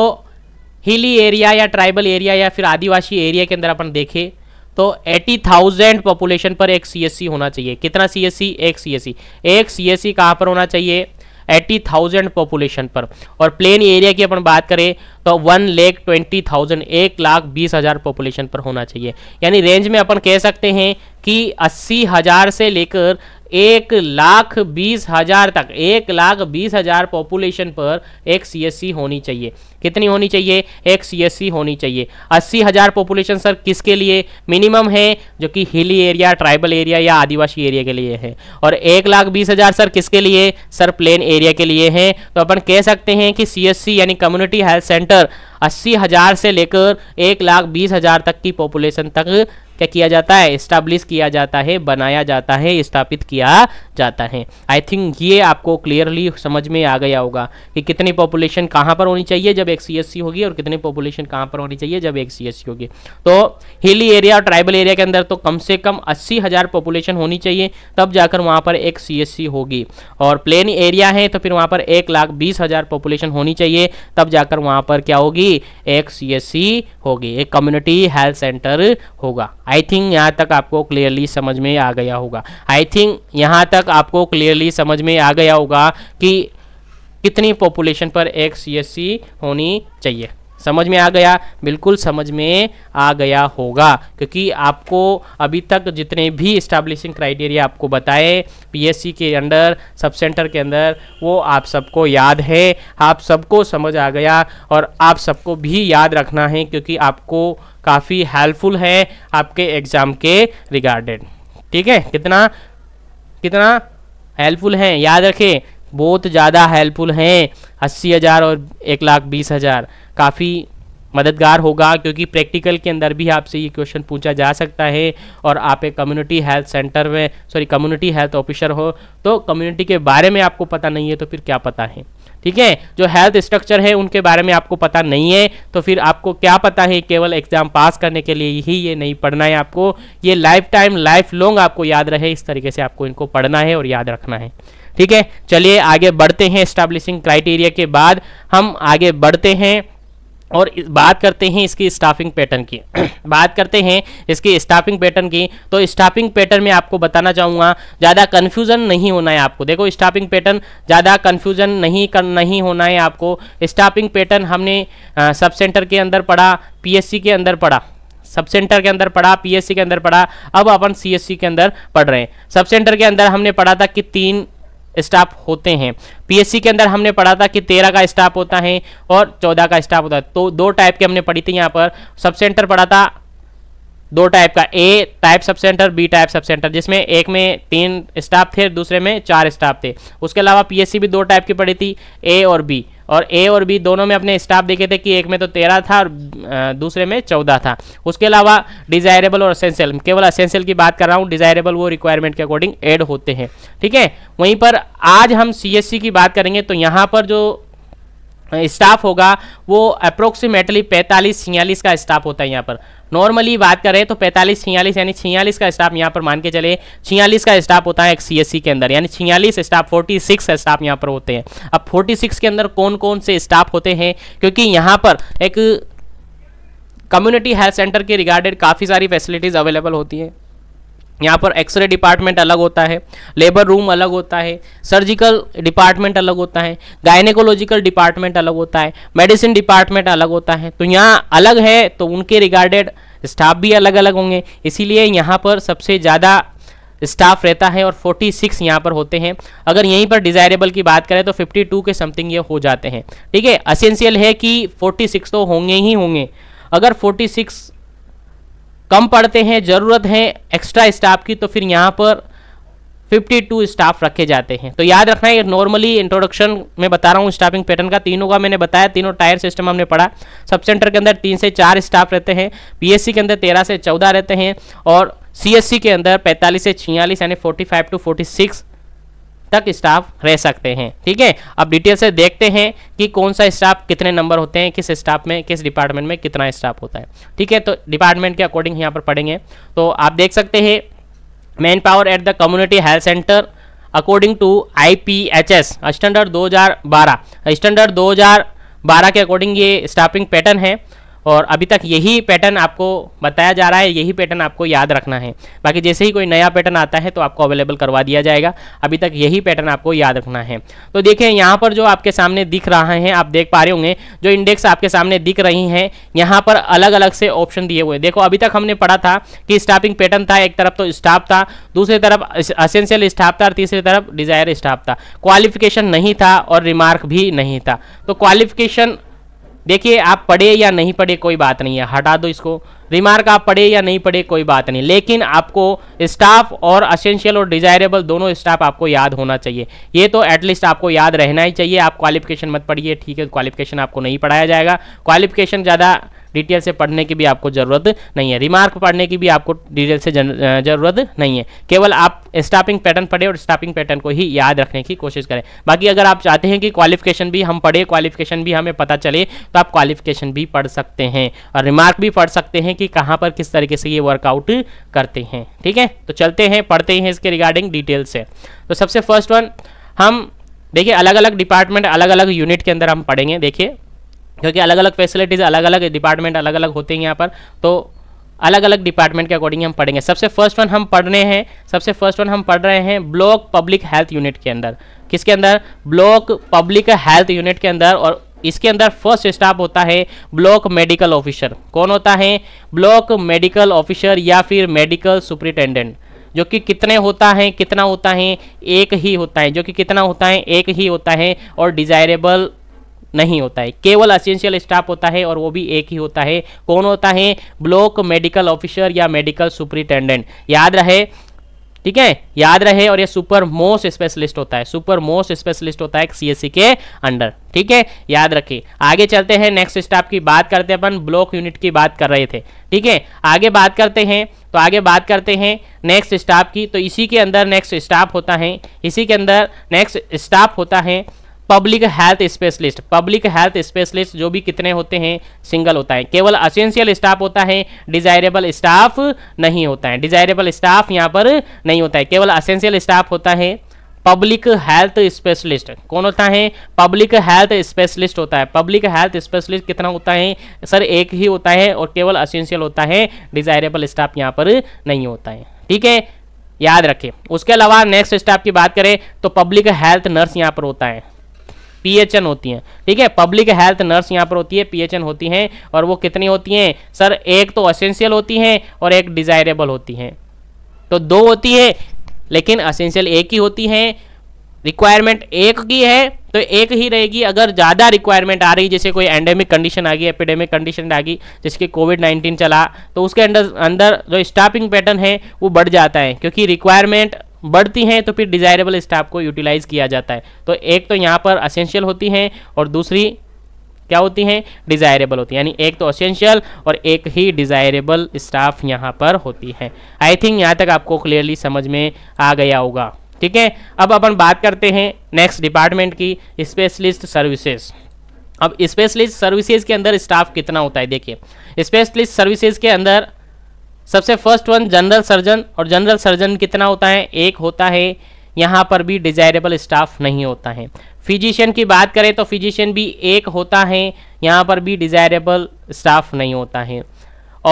हिली एरिया या ट्राइबल एरिया या फिर आदिवासी एरिया के अंदर अपन देखें तो 80,000 थाउजेंड पॉपुलेशन पर एक सीएससी होना चाहिए कितना सीएससी एक सीएससी एक सीएससी कहाँ पर होना चाहिए एट्टी थाउजेंड पॉपुलेशन पर और प्लेन एरिया की अपन बात करें तो वन लेख ट्वेंटी थाउजेंड एक लाख बीस हज़ार पॉपुलेशन पर होना चाहिए यानी रेंज में अपन कह सकते हैं कि अस्सी हज़ार से लेकर एक लाख बीस हजार तक एक लाख बीस हजार पॉपुलेशन पर एक सीएससी होनी चाहिए कितनी होनी चाहिए एक सीएससी होनी चाहिए अस्सी हजार पॉपुलेशन सर किसके लिए मिनिमम है जो कि हिली एरिया ट्राइबल एरिया या आदिवासी एरिया के लिए है और एक लाख बीस हजार सर किसके लिए सर प्लेन एरिया के लिए है तो अपन कह सकते हैं कि सी यानी कम्युनिटी हेल्थ सेंटर अस्सी हजार से लेकर एक लाख बीस हजार तक की पॉपुलेशन तक क्या किया जाता है स्टाब्लिश किया जाता है बनाया जाता है स्थापित किया जाता है आई थिंक ये आपको क्लियरली समझ में आ गया होगा कि कितनी पॉपुलेशन कहाँ पर होनी चाहिए जब एक सी होगी और कितनी पॉपुलेशन कहाँ पर होनी चाहिए जब एक सी होगी तो हिली एरिया और ट्राइबल एरिया के अंदर तो कम से कम अस्सी हज़ार पॉपुलेशन होनी चाहिए तब जाकर वहाँ पर एक सी होगी और प्लेन एरिया है तो फिर वहाँ पर एक लाख बीस हज़ार पॉपुलेशन होनी चाहिए तब जाकर वहाँ पर क्या होगी एक सी होगी एक कम्युनिटी हेल्थ सेंटर होगा आई थिंक यहाँ तक आपको क्लियरली समझ में आ गया होगा आई थिंक यहाँ तक आपको क्लियरली समझ में आ गया होगा कि कितनी पॉपुलेशन पर एक सी होनी चाहिए समझ में आ गया बिल्कुल समझ में आ गया होगा क्योंकि आपको अभी तक जितने भी इस्टाब्लिशिंग क्राइटेरिया आपको बताए पीएससी के अंडर सब सेंटर के अंदर वो आप सबको याद है आप सबको समझ आ गया और आप सबको भी याद रखना है क्योंकि आपको काफ़ी हेल्पफुल है आपके एग्ज़ाम के रिगार्डेड ठीक है कितना कितना हेल्पफुल हैं याद रखें बहुत ज़्यादा हेल्पफुल हैं अस्सी हज़ार और एक लाख बीस हज़ार काफ़ी मददगार होगा क्योंकि प्रैक्टिकल के अंदर भी आपसे ये क्वेश्चन पूछा जा सकता है और आप एक कम्युनिटी हेल्थ सेंटर में सॉरी कम्युनिटी हेल्थ ऑफिसर हो तो कम्युनिटी के बारे में आपको पता नहीं है तो फिर क्या पता है ठीक है जो हेल्थ स्ट्रक्चर है उनके बारे में आपको पता नहीं है तो फिर आपको क्या पता है केवल एग्जाम पास करने के लिए ही ये नहीं पढ़ना है आपको ये लाइफ टाइम लाइफ लॉन्ग आपको याद रहे इस तरीके से आपको इनको पढ़ना है और याद रखना है ठीक है चलिए आगे बढ़ते हैं स्टैब्लिशिंग क्राइटेरिया के बाद हम आगे बढ़ते हैं और बात करते हैं इसकी स्टाफिंग पैटर्न की बात करते हैं इसकी स्टाफिंग पैटर्न की तो स्टाफिंग पैटर्न में आपको बताना चाहूँगा ज़्यादा कन्फ्यूजन नहीं होना है आपको देखो स्टाफिंग पैटर्न ज़्यादा कन्फ्यूजन नहीं कर नहीं होना है आपको स्टाफिंग पैटर्न हमने सब सेंटर के अंदर पढ़ा पी के अंदर पढ़ा सब सेंटर के अंदर पढ़ा पी के अंदर पढ़ा अब अपन सी के अंदर पढ़ रहे हैं सब सेंटर के अंदर हमने पढ़ा था कि तीन स्टाफ होते हैं पीएससी के अंदर हमने पढ़ा था कि तेरह का स्टाफ होता है और चौदह का स्टाफ होता है तो दो टाइप के हमने पढ़ी थी यहाँ पर सब सेंटर पढ़ा था दो टाइप का A type sub centre B type sub centre जिसमें एक में तीन स्टाफ थे दूसरे में चार स्टाफ थे उसके अलावा पीएससी भी दो टाइप की पड़ी थी ए और बी और ए और बी दोनों में अपने स्टाफ देखे थे कि एक में तो तेरह था और दूसरे में चौदह था उसके अलावा डिजायरेबल और असेंशियल केवल असेंशियल की बात कर रहा हूँ डिजायरेबल वो रिक्वायरमेंट के अकॉर्डिंग एड होते हैं ठीक है वहीं पर आज हम सी की बात करेंगे तो यहाँ पर जो स्टाफ होगा वो अप्रोक्सीमेटली पैंतालीस छियालीस का स्टाफ होता है यहाँ पर नॉर्मली बात करें तो पैंतालीस छियालीस यानी छियालीस का स्टाफ यहाँ पर मान के चले छियालीस का स्टाफ होता है एक सी के अंदर यानी छियालीस स्टाफ फोर्टी सिक्स स्टाफ यहाँ पर होते हैं अब फोर्टी सिक्स के अंदर कौन कौन से स्टाफ होते हैं क्योंकि यहाँ पर एक कम्युनिटी हेल्थ सेंटर के रिगार्डेड काफ़ी सारी फैसिलिटीज़ अवेलेबल होती हैं यहाँ पर एक्सरे डिपार्टमेंट अलग होता है लेबर रूम अलग होता है सर्जिकल डिपार्टमेंट अलग होता है गायनेकोलॉजिकल डिपार्टमेंट अलग होता है मेडिसिन डिपार्टमेंट अलग होता है तो यहाँ अलग है तो उनके रिगार्डेड स्टाफ भी अलग अलग होंगे इसीलिए यहाँ पर सबसे ज़्यादा स्टाफ रहता है और 46 सिक्स यहाँ पर होते हैं अगर यहीं पर डिज़ायरेबल की बात करें तो 52 के समथिंग ये हो जाते हैं ठीक है असेंशियल है कि 46 तो होंगे ही होंगे अगर 46 कम पढ़ते हैं ज़रूरत है एक्स्ट्रा स्टाफ की तो फिर यहाँ पर 52 स्टाफ रखे जाते हैं तो याद रखना है नॉर्मली इंट्रोडक्शन में बता रहा हूँ स्टाफिंग पैटर्न का तीनों का मैंने बताया तीनों टायर सिस्टम हमने पढ़ा सब सेंटर के अंदर तीन से चार स्टाफ रहते हैं पी के अंदर तेरह से चौदह रहते हैं और सी के अंदर पैंतालीस से छियालीस यानी forty five to forty six तक स्टाफ रह सकते हैं ठीक है अब डिटेल से देखते हैं कि कौन सा स्टाफ कितने नंबर होते हैं किस स्टाफ में किस डिपार्टमेंट में कितना स्टाफ होता है ठीक है तो डिपार्टमेंट के अकॉर्डिंग यहाँ पर पढ़ेंगे तो आप देख सकते हैं man power at the community health centre according to I P H S standard दो हज़ार बारह स्टैंडर्ड दो हज़ार बारह के अकॉर्डिंग ये स्टाफिंग पैटर्न है और अभी तक यही पैटर्न आपको बताया जा रहा है यही पैटर्न आपको याद रखना है बाकी जैसे ही कोई नया पैटर्न आता है तो आपको अवेलेबल करवा दिया जाएगा अभी तक यही पैटर्न आपको याद रखना है तो देखिए यहाँ पर जो आपके सामने दिख रहा है आप देख पा रहे होंगे जो इंडेक्स आपके सामने दिख रही हैं यहाँ पर अलग अलग से ऑप्शन दिए हुए देखो अभी तक हमने पढ़ा था कि स्टाफिंग पैटर्न था एक तरफ तो स्टाफ था दूसरी तरफ असेंशियल स्टाफ था और तीसरी तरफ डिजायर स्टाफ था क्वालिफिकेशन नहीं था और रिमार्क भी नहीं था तो क्वालिफिकेशन देखिए आप पढ़े या नहीं पढ़े कोई बात नहीं है हटा दो इसको रिमार्क आप पढ़े या नहीं पढ़े कोई बात नहीं लेकिन आपको स्टाफ और असेंशियल और डिजायरेबल दोनों स्टाफ आपको याद होना चाहिए ये तो एटलीस्ट आपको याद रहना ही चाहिए आप क्वालिफिकेशन मत पढ़िए ठीक है क्वालिफिकेशन आपको नहीं पढ़ाया जाएगा क्वालिफिकेशन ज़्यादा डिटेल से पढ़ने की भी आपको ज़रूरत नहीं है रिमार्क पढ़ने की भी आपको डिटेल से ज़रूरत नहीं है केवल आप स्टापिंग पैटर्न पढ़े और स्टापिंग पैटर्न को ही याद रखने की कोशिश करें बाकी अगर आप चाहते हैं कि क्वालिफिकेशन भी हम पढ़े क्वालिफिकेशन भी हमें पता चले तो आप क्वालिफिकेशन भी पढ़ सकते हैं और रिमार्क भी पढ़ सकते हैं कि कहाँ पर किस तरीके से ये वर्कआउट करते हैं ठीक है तो चलते हैं पढ़ते हैं इसके रिगार्डिंग डिटेल से तो सबसे फर्स्ट वन हम देखिए अलग अलग डिपार्टमेंट अलग अलग यूनिट के अंदर हम पढ़ेंगे देखिए क्योंकि अलग अलग फैसिलिटीज़ अलग अलग डिपार्टमेंट अलग अलग होते हैं यहाँ पर तो अलग अलग डिपार्टमेंट के अकॉर्डिंग हम पढ़ेंगे सबसे फर्स्ट वन हम पढ़ रहे हैं सबसे फर्स्ट वन हम पढ़ रहे हैं ब्लॉक पब्लिक हेल्थ यूनिट के अंदर किसके अंदर ब्लॉक पब्लिक हेल्थ यूनिट के अंदर और इसके अंदर फर्स्ट स्टाफ होता है ब्लॉक मेडिकल ऑफिसर कौन होता है ब्लॉक मेडिकल ऑफिसर या फिर मेडिकल सुप्रिटेंडेंट जो कि कितने होता है कितना होता है एक ही होता है जो कि कितना होता है एक ही होता है और डिजायरेबल नहीं होता है केवल असेंशियल स्टाफ होता है और वो भी एक ही होता है कौन होता है ब्लॉक मेडिकल ऑफिसर या मेडिकल सुपरिटेंडेंट याद रहे ठीक है याद रहे और ये सुपर मोस्ट स्पेशलिस्ट होता है सुपर मोस्ट स्पेशलिस्ट होता है सीएससी e के अंडर ठीक है याद रखिए आगे चलते हैं नेक्स्ट स्टाफ की बात करते हैं अपन ब्लॉक यूनिट की बात कर रहे थे ठीक है आगे बात करते हैं तो आगे बात करते हैं नेक्स्ट स्टाफ की तो इसी के अंदर नेक्स्ट स्टाफ होता है इसी के अंदर नेक्स्ट स्टाफ होता है public health specialist public health specialist जो भी कितने होते हैं सिंगल होता है केवल असेंशियल स्टाफ होता है डिजायरेबल स्टाफ नहीं होता है डिजायरेबल स्टाफ यहाँ पर नहीं होता है केवल असेंशियल स्टाफ होता है पब्लिक हेल्थ स्पेशलिस्ट कौन होता है पब्लिक हेल्थ स्पेशलिस्ट होता है पब्लिक हेल्थ स्पेशलिस्ट कितना होता है सर एक ही होता है और केवल असेंशियल होता है डिजायरेबल स्टाफ यहाँ पर नहीं होता है ठीक है याद रखें उसके अलावा नेक्स्ट स्टाफ की बात करें तो पब्लिक हेल्थ नर्स यहाँ पर होता है पीएचएन होती हैं ठीक है पब्लिक हेल्थ नर्स यहाँ पर होती है पीएचएन होती हैं और वो कितनी होती हैं सर एक तो असेंशियल होती हैं और एक डिजायरेबल होती हैं तो दो होती है लेकिन असेंशियल एक ही होती हैं रिक्वायरमेंट एक की है तो एक ही रहेगी अगर ज़्यादा रिक्वायरमेंट आ रही जैसे कोई एंडेमिक कंडीशन आ गई एपिडेमिक कंडीशन आ गई जैसे कि कोविड नाइन्टीन चला तो उसके अंदर अंदर जो स्टाफिंग पैटर्न है वो बढ़ जाता है क्योंकि रिक्वायरमेंट बढ़ती हैं तो फिर डिज़ायरेबल स्टाफ को यूटिलाइज़ किया जाता है तो एक तो यहाँ पर असेंशियल होती हैं और दूसरी क्या होती हैं डिज़ायरेबल होती हैं यानी एक तो असेंशियल और एक ही डिज़ायरेबल स्टाफ यहाँ पर होती है आई थिंक यहाँ तक आपको क्लियरली समझ में आ गया होगा ठीक है अब अपन बात करते हैं नेक्स्ट डिपार्टमेंट की स्पेशलिस्ट सर्विसेज अब स्पेशलिस्ट सर्विसेज के अंदर स्टाफ कितना होता है देखिए स्पेशलिस्ट सर्विसेज के अंदर सबसे फर्स्ट वन जनरल सर्जन और जनरल सर्जन कितना होता है एक होता है यहाँ पर भी डिजायरेबल स्टाफ नहीं होता है फिजिशियन की बात करें तो फिजिशियन भी एक होता है यहाँ पर भी डिजायरेबल स्टाफ नहीं होता है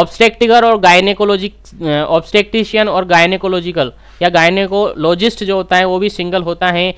ऑब्स्टेक्टिकल और गायनेकोलॉजिक ऑब्स्टेक्टिशियन और गायनेकोलॉजिकल या गायनेकोलॉजिस्ट जो होता है वो भी सिंगल होता है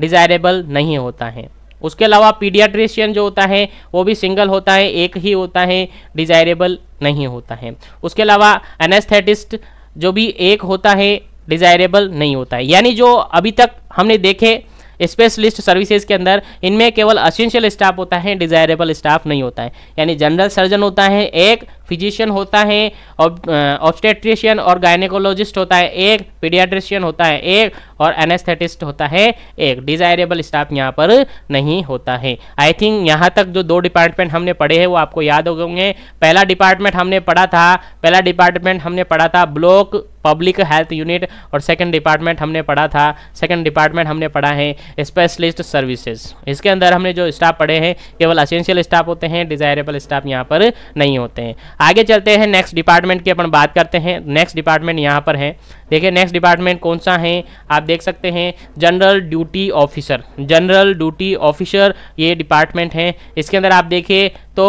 डिजायरेबल नहीं होता है उसके अलावा पीडियाट्रिशियन जो होता है वो भी सिंगल होता है एक ही होता है डिजायरेबल नहीं होता है उसके अलावा एनेस्थेटिस्ट जो भी एक होता है डिजायरेबल नहीं होता है यानी जो अभी तक हमने देखे स्पेशलिस्ट सर्विसेज के अंदर इनमें केवल असेंशियल स्टाफ होता है डिजायरेबल स्टाफ नहीं होता है यानी जनरल सर्जन होता है एक फिजिशियन होता है ऑप्टेट्रिशियन और गायनेकोलॉजिस्ट होता है एक पीडियाट्रिशियन होता है एक और एनेस्थेटिस्ट होता है एक डिजायरेबल स्टाफ यहाँ पर नहीं होता है आई थिंक यहाँ तक जो दो डिपार्टमेंट हमने पढ़े हैं वो आपको याद हो गए होंगे पहला डिपार्टमेंट हमने पढ़ा था पहला डिपार्टमेंट हमने पढ़ा था ब्लॉक पब्लिक हेल्थ यूनिट और सेकंड डिपार्टमेंट हमने पढ़ा था सेकंड डिपार्टमेंट हमने पढ़ा है स्पेशलिस्ट सर्विसेज इसके अंदर हमने जो स्टाफ पढ़े हैं केवल असेंशियल स्टाफ होते हैं डिजायरेबल स्टाफ यहाँ पर नहीं होते हैं आगे चलते हैं नेक्स्ट डिपार्टमेंट की अपन बात करते हैं नेक्स्ट डिपार्टमेंट यहाँ पर है देखिए नेक्स्ट डिपार्टमेंट कौन सा है आप देख सकते हैं general duty officer general duty officer ये डिपार्टमेंट है इसके अंदर आप देखिए तो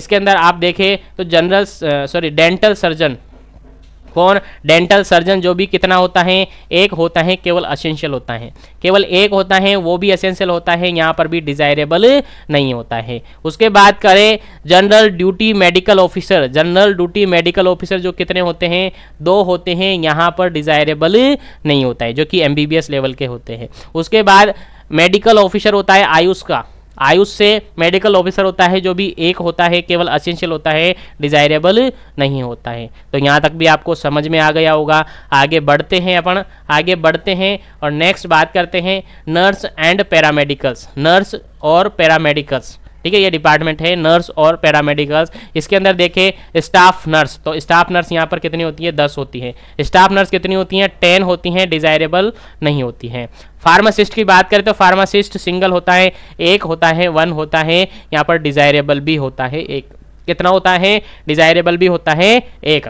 इसके अंदर आप देखें तो जनरल सॉरी डेंटल सर्जन कौन डेंटल सर्जन जो भी कितना होता है एक होता है केवल असेंशियल होता है केवल एक होता है वो भी असेंशियल होता है यहाँ पर भी डिजायरेबल नहीं होता है उसके बाद करें general duty medical officer general duty medical officer जो कितने होते हैं दो होते हैं यहाँ पर डिजायरेबल नहीं होता है जो कि एम लेवल के होते हैं उसके बाद मेडिकल ऑफिसर होता है आयुष का आयुष से मेडिकल ऑफिसर होता है जो भी एक होता है केवल असेंशियल होता है डिजायरेबल नहीं होता है तो यहाँ तक भी आपको समझ में आ गया होगा आगे बढ़ते हैं अपन आगे बढ़ते हैं और नेक्स्ट बात करते हैं नर्स एंड पैरामेडिकल्स नर्स और पैरामेडिकल्स ठीक है ये डिपार्टमेंट है नर्स और पैरामेडिकल्स इसके अंदर देखें स्टाफ नर्स तो स्टाफ नर्स यहाँ पर कितनी होती है दस होती है स्टाफ नर्स कितनी होती हैं टेन होती हैं डिजायरेबल नहीं होती हैं फार्मासिस्ट की बात करें तो फार्मासिस्ट सिंगल होता है एक होता है वन होता है यहाँ पर डिजायरेबल भी होता है एक कितना होता है डिजायरेबल भी होता है एक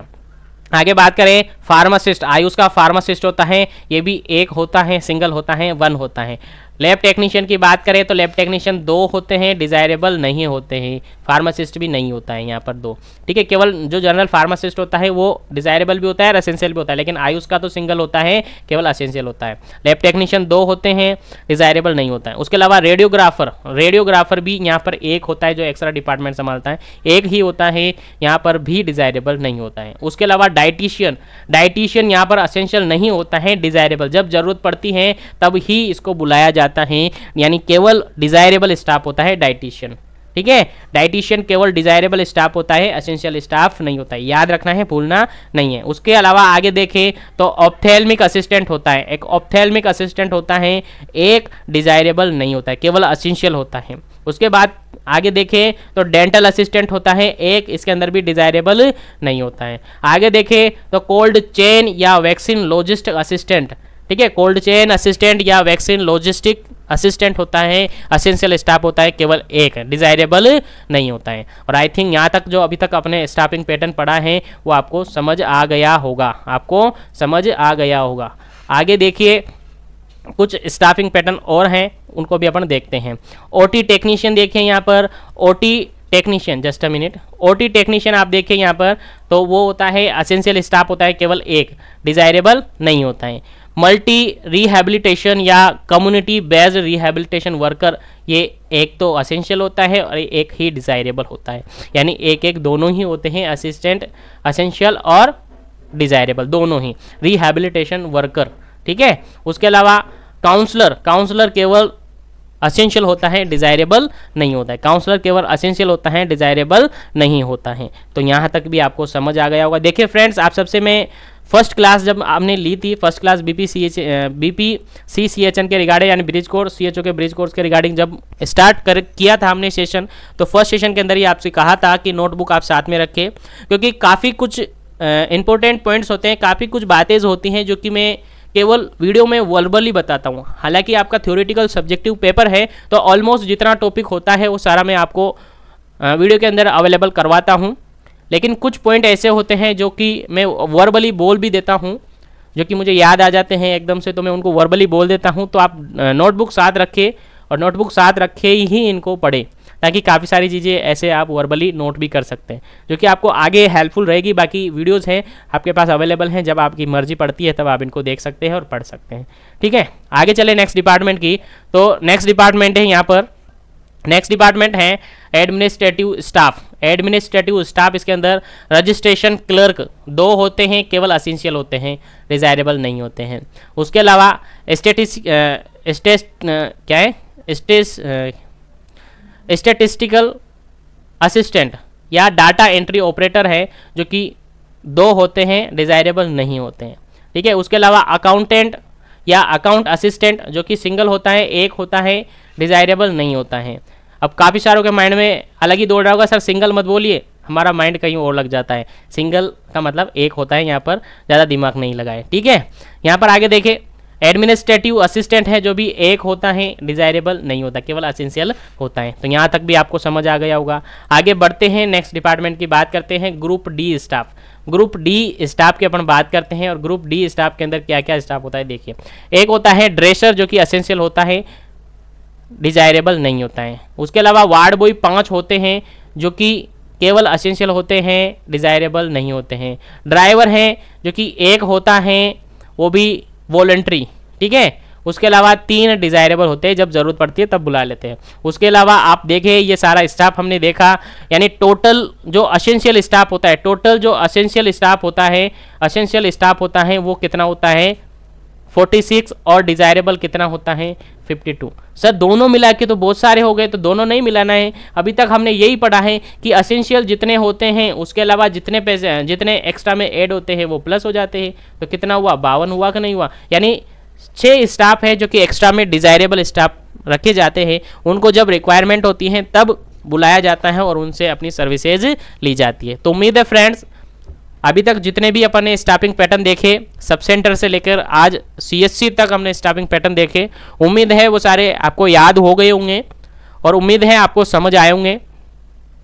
आगे बात करें फार्मासिस्ट आयुष का फार्मासिस्ट होता है ये भी एक होता है सिंगल होता है वन होता है लैब टेक्नीशियन की बात करें तो लैब टेक्नीशियन दो होते हैं डिज़ायरेबल नहीं होते हैं फार्मासिस्ट भी नहीं होता है यहाँ पर दो ठीक है केवल जो जनरल फार्मासिस्ट होता है वो डिज़ायरेबल भी होता है और असेंशियल भी होता है लेकिन आयुष का तो सिंगल होता है केवल असेंशियल होता है लैब टेक्नीशियन दो होते हैं डिज़ायरेबल नहीं होता है उसके अलावा रेडियोग्राफर रेडियोग्राफर भी यहाँ पर एक होता है जो एक्स्ट्रा डिपार्टमेंट संभालता है एक ही होता है यहाँ पर भी डिज़ायरेबल नहीं होता है उसके अलावा डाइटिशियन डाइटिशियन यहाँ पर असेंशियल नहीं होता है डिज़ायरेबल जब ज़रूरत पड़ती है तब ही इसको बुलाया जाता जाता है यानी केवल डिजायरेबल स्टाफ होता है डाइटिशियन ठीक है डाइटिशियन केवल डिजायरेबल स्टाफ होता है असेंशियल स्टाफ नहीं होता है याद रखना है भूलना नहीं है उसके अलावा आगे देखें तो ऑप्थेलमिक असिस्टेंट होता है एक ऑप्थेलमिक असिस्टेंट होता है एक डिजायरेबल नहीं होता है केवल असेंशियल होता है उसके बाद आगे देखें तो डेंटल असिस्टेंट होता है एक इसके अंदर भी डिजायरेबल नहीं होता है आगे देखें तो कोल्ड चेन या वैक्सीन लॉजिस्ट असिस्टेंट ठीक है कोल्ड चेन असिस्टेंट या वैक्सीन लॉजिस्टिक असिस्टेंट होता है असेंशियल स्टाफ होता है केवल एक डिजायरेबल नहीं होता है और आई थिंक यहाँ तक जो अभी तक अपने स्टाफिंग पैटर्न पढ़ा है वो आपको समझ आ गया होगा आपको समझ आ गया होगा आगे देखिए कुछ स्टाफिंग पैटर्न और हैं उनको भी अपन देखते हैं ओटी टेक्नीशियन देखिए यहाँ पर OT technician just a minute OT technician आप देखिए यहाँ पर तो वो होता है असेंशियल स्टाफ होता है केवल एक डिजायरेबल नहीं होता है मल्टी रिहेबिलिटेशन या कम्युनिटी बेस्ड रिहेबिलिटेशन वर्कर ये एक तो असेंशियल होता है और एक ही डिज़ायरेबल होता है यानी एक एक दोनों ही होते हैं असिस्टेंट असेंशियल और डिज़ायरेबल दोनों ही रिहेबिलिटेशन वर्कर ठीक है उसके अलावा काउंसलर काउंसलर केवल असेंशियल होता है डिज़ायरेबल नहीं होता है काउंसलर केवल असेंशियल होता है डिज़ायरेबल नहीं होता है तो यहाँ तक भी आपको समझ आ गया होगा देखिए फ्रेंड्स आप सबसे मैं फर्स्ट क्लास जब हमने ली थी first class B P C H B P C C H N के रिगार्डिंग यानी bridge course C H O के ब्रिज कोर्स के रिगार्डिंग जब स्टार्ट कर किया था हमने सेशन तो फर्स्ट सेशन के अंदर ही आपसे कहा था कि नोटबुक आप साथ में रखें क्योंकि काफ़ी कुछ इंपॉर्टेंट uh, पॉइंट्स होते हैं काफ़ी कुछ बातें होती हैं जो कि मैं केवल वीडियो में वर्बली बताता हूँ हालांकि आपका थ्योरेटिकल सब्जेक्टिव पेपर है तो ऑलमोस्ट जितना टॉपिक होता है वो सारा मैं आपको वीडियो के अंदर अवेलेबल करवाता हूँ लेकिन कुछ पॉइंट ऐसे होते हैं जो कि मैं वर्बली बोल भी देता हूँ जो कि मुझे याद आ जाते हैं एकदम से तो मैं उनको वर्बली बोल देता हूँ तो आप नोटबुक साथ रखें और नोटबुक साथ रखे ही इनको पढ़े ताकि काफ़ी सारी चीज़ें ऐसे आप वर्बली नोट भी कर सकते हैं जो कि आपको आगे हेल्पफुल रहेगी बाकी वीडियोज़ हैं आपके पास अवेलेबल हैं जब आपकी मर्जी पड़ती है तब आप इनको देख सकते हैं और पढ़ सकते हैं ठीक है आगे चले नेक्स्ट डिपार्टमेंट की तो नेक्स्ट डिपार्टमेंट है यहाँ पर नेक्स्ट डिपार्टमेंट है एडमिनिस्ट्रेटिव स्टाफ एडमिनिस्ट्रेटिव स्टाफ इसके अंदर रजिस्ट्रेशन क्लर्क दो होते हैं केवल असेंशियल होते हैं डिजायरेबल नहीं होते हैं उसके अलावा स्टेटिस क्या है स्टेस स्टेटिस्टिकल असिस्टेंट या डाटा एंट्री ऑपरेटर है जो कि दो होते हैं डिजायरेबल नहीं होते हैं ठीक है उसके अलावा अकाउंटेंट या अकाउंट असिस्टेंट जो कि सिंगल होता है एक होता है डिजायरेबल नहीं होता है अब काफ़ी सारों के माइंड में अलग ही दौड़ रहा होगा सर सिंगल मत बोलिए हमारा माइंड कहीं और लग जाता है सिंगल का मतलब एक होता है यहाँ पर ज़्यादा दिमाग नहीं लगाए ठीक है यहाँ पर आगे देखें एडमिनिस्ट्रेटिव असिस्टेंट है जो भी एक होता है डिजायरेबल नहीं होता केवल असेंशियल होता है तो यहाँ तक भी आपको समझ आ गया होगा आगे बढ़ते हैं नेक्स्ट डिपार्टमेंट की बात करते हैं group D staff group D staff की अपन बात करते हैं और ग्रुप डी स्टाफ के अंदर क्या क्या स्टाफ होता है देखिए एक होता है ड्रेसर जो कि असेंशियल होता है डिजायरेबल नहीं होता है उसके अलावा वार्ड बॉय पाँच होते हैं जो कि केवल असेंशियल होते हैं डिज़ायरेबल नहीं होते हैं ड्राइवर हैं जो कि एक होता है वो भी वॉलेंट्री ठीक है उसके अलावा तीन डिज़ायरेबल होते हैं जब ज़रूरत पड़ती है तब बुला लेते हैं उसके अलावा आप देखें ये सारा स्टाफ हमने देखा यानी टोटल जो असेंशियल स्टाफ होता है टोटल जो असेंशियल स्टाफ होता है असेंशियल स्टाफ होता है वो कितना होता है 46 और डिजायरेबल कितना होता है 52 सर दोनों मिला के तो बहुत सारे हो गए तो दोनों नहीं मिलाना है अभी तक हमने यही पढ़ा है कि असेंशियल जितने होते हैं उसके अलावा जितने पैसे जितने एक्स्ट्रा में ऐड होते हैं वो प्लस हो जाते हैं तो कितना हुआ बावन हुआ कि नहीं हुआ यानी छः स्टाफ है जो कि एक्स्ट्रा में डिजायरेबल स्टाफ रखे जाते हैं उनको जब रिक्वायरमेंट होती हैं तब बुलाया जाता है और उनसे अपनी सर्विसेज ली जाती है तो उम्मीद है फ्रेंड्स अभी तक जितने भी अपन ने स्टाफिंग पैटर्न देखे सब सेंटर से लेकर आज सीएससी तक हमने स्टाफिंग पैटर्न देखे उम्मीद है वो सारे आपको याद हो गए होंगे और उम्मीद है आपको समझ आए होंगे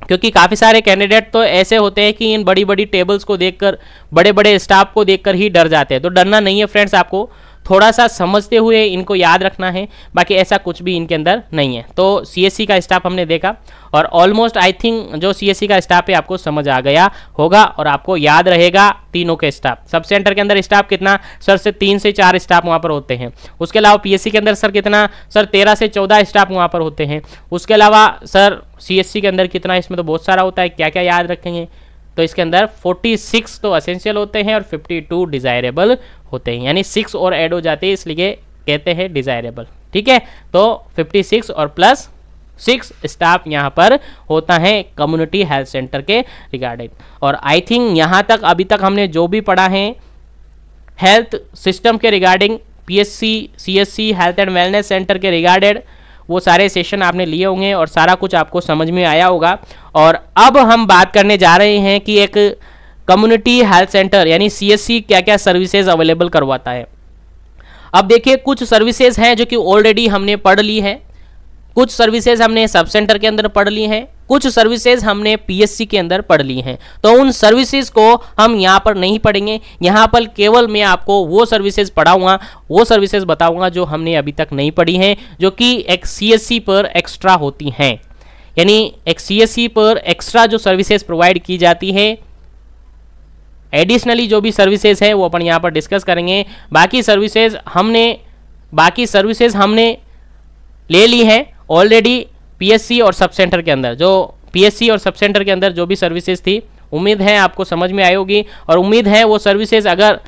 क्योंकि काफ़ी सारे कैंडिडेट तो ऐसे होते हैं कि इन बड़ी बड़ी टेबल्स को देखकर बड़े बड़े स्टाफ को देखकर ही डर जाते हैं तो डरना नहीं है फ्रेंड्स आपको थोड़ा सा समझते हुए इनको याद रखना है बाकी ऐसा कुछ भी इनके अंदर नहीं है तो सी का स्टाफ हमने देखा और ऑलमोस्ट आई थिंक जो सी का स्टाफ है आपको समझ आ गया होगा और आपको याद रहेगा तीनों के स्टाफ सब सेंटर के अंदर स्टाफ कितना सर से तीन से चार स्टाफ वहाँ पर होते हैं उसके अलावा पी के अंदर सर कितना सर तेरह से चौदह स्टाफ वहाँ पर होते हैं उसके अलावा सर सी के अंदर कितना इसमें तो बहुत सारा होता है क्या क्या याद रखेंगे तो इसके अंदर 46 तो असेंशियल होते हैं और 52 डिज़ायरेबल होते हैं यानी सिक्स और ऐड हो जाते हैं इसलिए कहते हैं डिज़ायरेबल ठीक है तो 56 और प्लस सिक्स स्टाफ यहाँ पर होता है कम्युनिटी हेल्थ सेंटर के रिगार्डिंग और आई थिंक यहाँ तक अभी तक हमने जो भी पढ़ा है हेल्थ सिस्टम के regarding S C health and wellness centre के रिगार्डेड वो सारे सेशन आपने लिए होंगे और सारा कुछ आपको समझ में आया होगा और अब हम बात करने जा रहे हैं कि एक कम्युनिटी हेल्थ सेंटर यानी सी क्या क्या सर्विसेज अवेलेबल करवाता है अब देखिए कुछ सर्विसेज हैं जो कि ऑलरेडी हमने पढ़ ली हैं कुछ सर्विसेज हमने सब सेंटर के अंदर पढ़ ली हैं कुछ सर्विसेज हमने पीएससी के अंदर पढ़ ली हैं तो उन सर्विसेज को हम यहाँ पर नहीं पढ़ेंगे यहाँ पर केवल मैं आपको वो सर्विसेज पढ़ाऊंगा वो सर्विसेज बताऊंगा जो हमने अभी तक नहीं पढ़ी हैं जो कि एक सी पर एक्स्ट्रा होती हैं यानी एक सी पर एक्स्ट्रा जो सर्विसेज प्रोवाइड की जाती है एडिशनली जो भी सर्विसेज है वो अपन यहाँ पर डिस्कस करेंगे बाकी सर्विसेज हमने बाकी सर्विसेज हमने ले ली हैं ऑलरेडी पीएससी और सब सेंटर के अंदर जो पीएससी और सब सेंटर के अंदर जो भी सर्विसेज थी उम्मीद है आपको समझ में आई होगी और उम्मीद है वो सर्विसेज अगर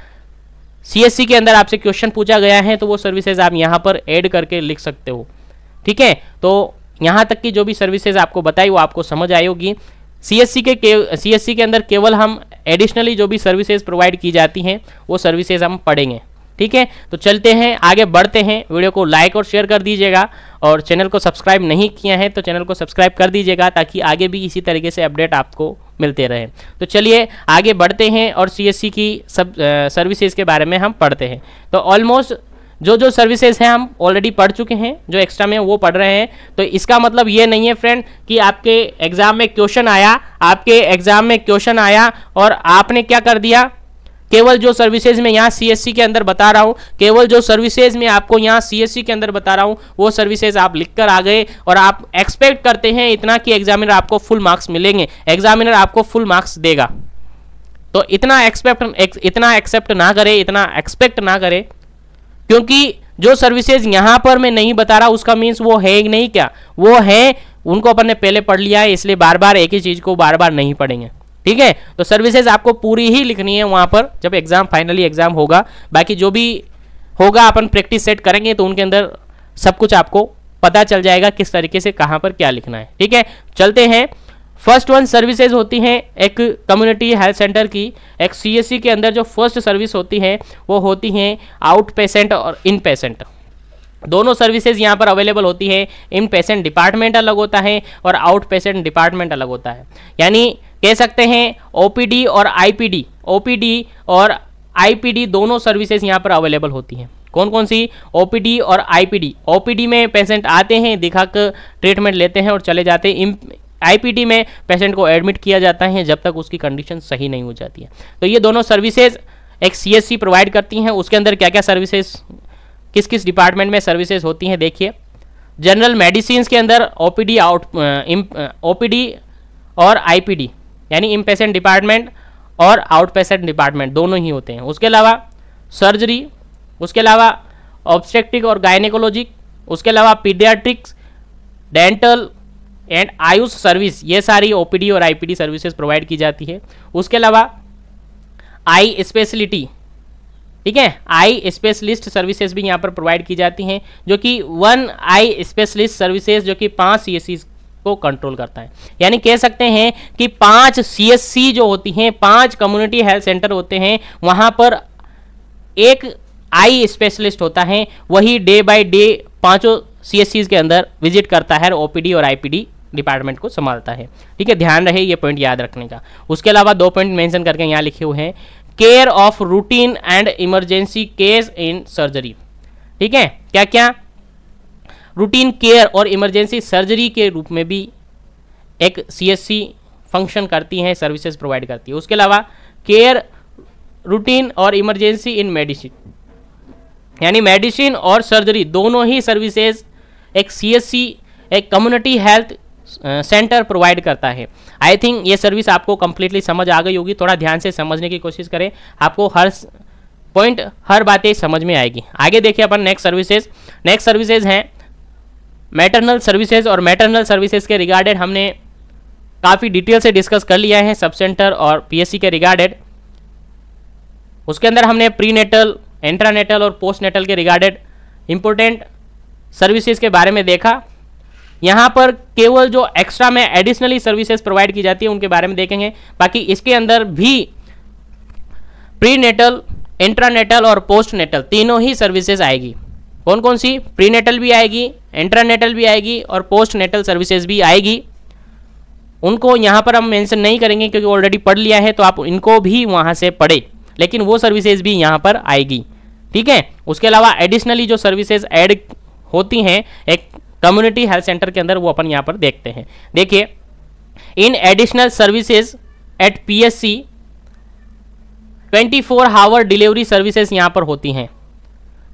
सीएससी के अंदर आपसे क्वेश्चन पूछा गया है तो वो सर्विसेज आप यहाँ पर ऐड करके लिख सकते हो ठीक है तो यहाँ तक की जो भी सर्विसेज आपको बताई वो आपको समझ आई होगी सी के सी के अंदर केवल हम एडिशनली जो भी सर्विसेज प्रोवाइड की जाती हैं वो सर्विसेज हम पढ़ेंगे ठीक है तो चलते हैं आगे बढ़ते हैं वीडियो को लाइक और शेयर कर दीजिएगा और चैनल को सब्सक्राइब नहीं किया है तो चैनल को सब्सक्राइब कर दीजिएगा ताकि आगे भी इसी तरीके से अपडेट आपको मिलते रहे तो चलिए आगे बढ़ते हैं और सी की सब सर्विसेज के बारे में हम पढ़ते हैं तो ऑलमोस्ट जो जो सर्विसेज हैं हम ऑलरेडी पढ़ चुके हैं जो एक्स्ट्रा में वो पढ़ रहे हैं तो इसका मतलब ये नहीं है फ्रेंड कि आपके एग्ज़ाम में क्वेश्चन आया आपके एग्ज़ाम में क्वेश्चन आया और आपने क्या कर दिया केवल जो सर्विसेज में यहाँ सी के अंदर बता रहा हूँ केवल जो सर्विसेज में आपको यहाँ सी के अंदर बता रहा हूँ वो सर्विसेज आप लिख कर आ गए और आप एक्सपेक्ट करते हैं इतना कि एग्जामिनर आपको फुल मार्क्स मिलेंगे एग्जामिनर आपको फुल मार्क्स देगा तो इतना एक्सपेक्ट इतना एक्सेप्ट ना करें इतना एक्सपेक्ट ना करें क्योंकि जो सर्विसेज यहाँ पर मैं नहीं बता रहा उसका मीन्स वो है नहीं क्या वो है उनको अपन ने पहले पढ़ लिया है इसलिए बार बार एक ही चीज़ को बार बार नहीं पढ़ेंगे ठीक है तो सर्विसेज आपको पूरी ही लिखनी है वहां पर जब एग्ज़ाम फाइनली एग्ज़ाम होगा बाकी जो भी होगा अपन प्रैक्टिस सेट करेंगे तो उनके अंदर सब कुछ आपको पता चल जाएगा किस तरीके से कहाँ पर क्या लिखना है ठीक है चलते हैं फर्स्ट वन सर्विसेज होती हैं एक कम्युनिटी हेल्थ सेंटर की एक सीएससी के अंदर जो फर्स्ट सर्विस होती है वो होती हैं आउट पेशेंट और इन पेशेंट दोनों सर्विसेज यहाँ पर अवेलेबल होती हैं इन पेशेंट डिपार्टमेंट अलग होता है और आउट पेशेंट डिपार्टमेंट अलग होता है यानी कह सकते हैं ओपीडी और आईपीडी ओपीडी और आईपीडी दोनों सर्विसेज यहाँ पर अवेलेबल होती हैं कौन कौन सी ओपीडी और आईपीडी ओपीडी में पेशेंट आते हैं दिखा कर ट्रीटमेंट लेते हैं और चले जाते हैं आईपीडी में पेशेंट को एडमिट किया जाता है जब तक उसकी कंडीशन सही नहीं हो जाती है तो ये दोनों सर्विसेज एक सी प्रोवाइड करती हैं उसके अंदर क्या क्या सर्विसेज किस किस डिपार्टमेंट में सर्विसेज होती हैं देखिए जनरल मेडिसिन के अंदर ओपीडी आउट ओपीडी और आईपीडी यानी पेशेंट डिपार्टमेंट और पेशेंट डिपार्टमेंट दोनों ही होते हैं उसके अलावा सर्जरी उसके अलावा ऑब्स्टेक्टिक और गायनेकोलॉजिक उसके अलावा paediatrics dental and Ayush service ये सारी ओ और आई सर्विसेज प्रोवाइड की जाती है उसके अलावा आई स्पेशलिटी ठीक है आई स्पेशलिस्ट सर्विसेज भी यहाँ पर प्रोवाइड की जाती हैं जो कि वन आई स्पेशलिस्ट सर्विसेज जो कि पाँच सी को कंट्रोल करता है यानी कह सकते हैं कि पांच सीएससी जो होती हैं पांच कम्युनिटी हेल्थ सेंटर होते हैं वहां पर एक आई स्पेशलिस्ट होता है वही डे बाय डे पांचों सीएससी के अंदर विजिट करता है ओपीडी और आईपीडी डिपार्टमेंट को संभालता है ठीक है ध्यान रहे ये पॉइंट याद रखने का उसके अलावा दो पॉइंट मेंशन करके यहाँ लिखे हुए हैं care of routine and emergency case in surgery ठीक है क्या क्या रूटीन केयर और इमरजेंसी सर्जरी के रूप में भी एक सी फंक्शन करती हैं सर्विसेज प्रोवाइड करती है उसके अलावा केयर रूटीन और इमरजेंसी इन मेडिसिन यानी मेडिसिन और सर्जरी दोनों ही सर्विसेज एक सी एक कम्युनिटी हेल्थ सेंटर प्रोवाइड करता है आई थिंक ये सर्विस आपको कम्प्लीटली समझ आ गई होगी थोड़ा ध्यान से समझने की कोशिश करें आपको हर पॉइंट हर बातें समझ में आएगी आगे देखिए अपन नेक्स्ट सर्विसेज नेक्स्ट सर्विसेज हैं मैटरनल सर्विसेज और मैटरनल सर्विसेज के रिगार्डेड हमने काफ़ी डिटेल से डिस्कस कर लिया है सब सेंटर और पीएससी के रिगार्डेड उसके अंदर हमने प्री नेटल इंट्रानेटल और पोस्ट नेटल के रिगार्डेड इम्पोर्टेंट सर्विसेज के बारे में देखा यहाँ पर केवल जो एक्स्ट्रा में एडिशनली सर्विसेज प्रोवाइड की जाती है उनके बारे में देखेंगे बाकी इसके अंदर भी प्री नेटल इंट्रानेटल और पोस्ट नेटल तीनों ही सर्विसेज आएगी कौन कौन सी प्रीनेटल भी आएगी इंटरनेटल भी आएगी और पोस्ट नेटल सर्विसेज भी आएगी उनको यहाँ पर हम मेंशन नहीं करेंगे क्योंकि ऑलरेडी पढ़ लिया है तो आप इनको भी वहाँ से पढ़े लेकिन वो सर्विसेज भी यहाँ पर आएगी ठीक है उसके अलावा एडिशनली जो सर्विसेज ऐड होती हैं एक कम्युनिटी हेल्थ सेंटर के अंदर वो अपन यहाँ पर देखते हैं देखिए इन additional services at P 24 four hour delivery services यहाँ पर होती हैं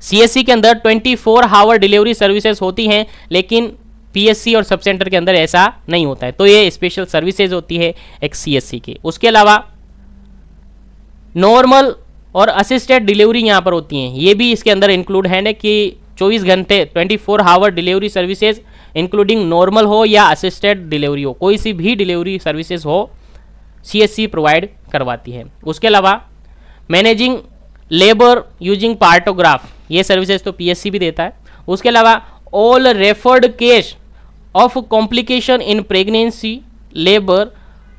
सीएससी के अंदर 24 फोर हावर डिलीवरी सर्विसेज होती हैं लेकिन पीएससी और सब सेंटर के अंदर ऐसा नहीं होता है तो ये स्पेशल सर्विसेज होती है एक सीएससी की उसके अलावा नॉर्मल और असिस्टेड डिलीवरी यहाँ पर होती हैं ये भी इसके अंदर इंक्लूड है ना कि 24 घंटे 24 four hour delivery services including normal हो या असिस्टेड डिलीवरी हो कोई सी भी डिलीवरी सर्विसेज हो सी प्रोवाइड करवाती है उसके अलावा मैनेजिंग लेबर यूजिंग पार्टोग्राफ ये सर्विसेज तो पीएससी भी देता है उसके अलावा all referred case of complication in pregnancy labour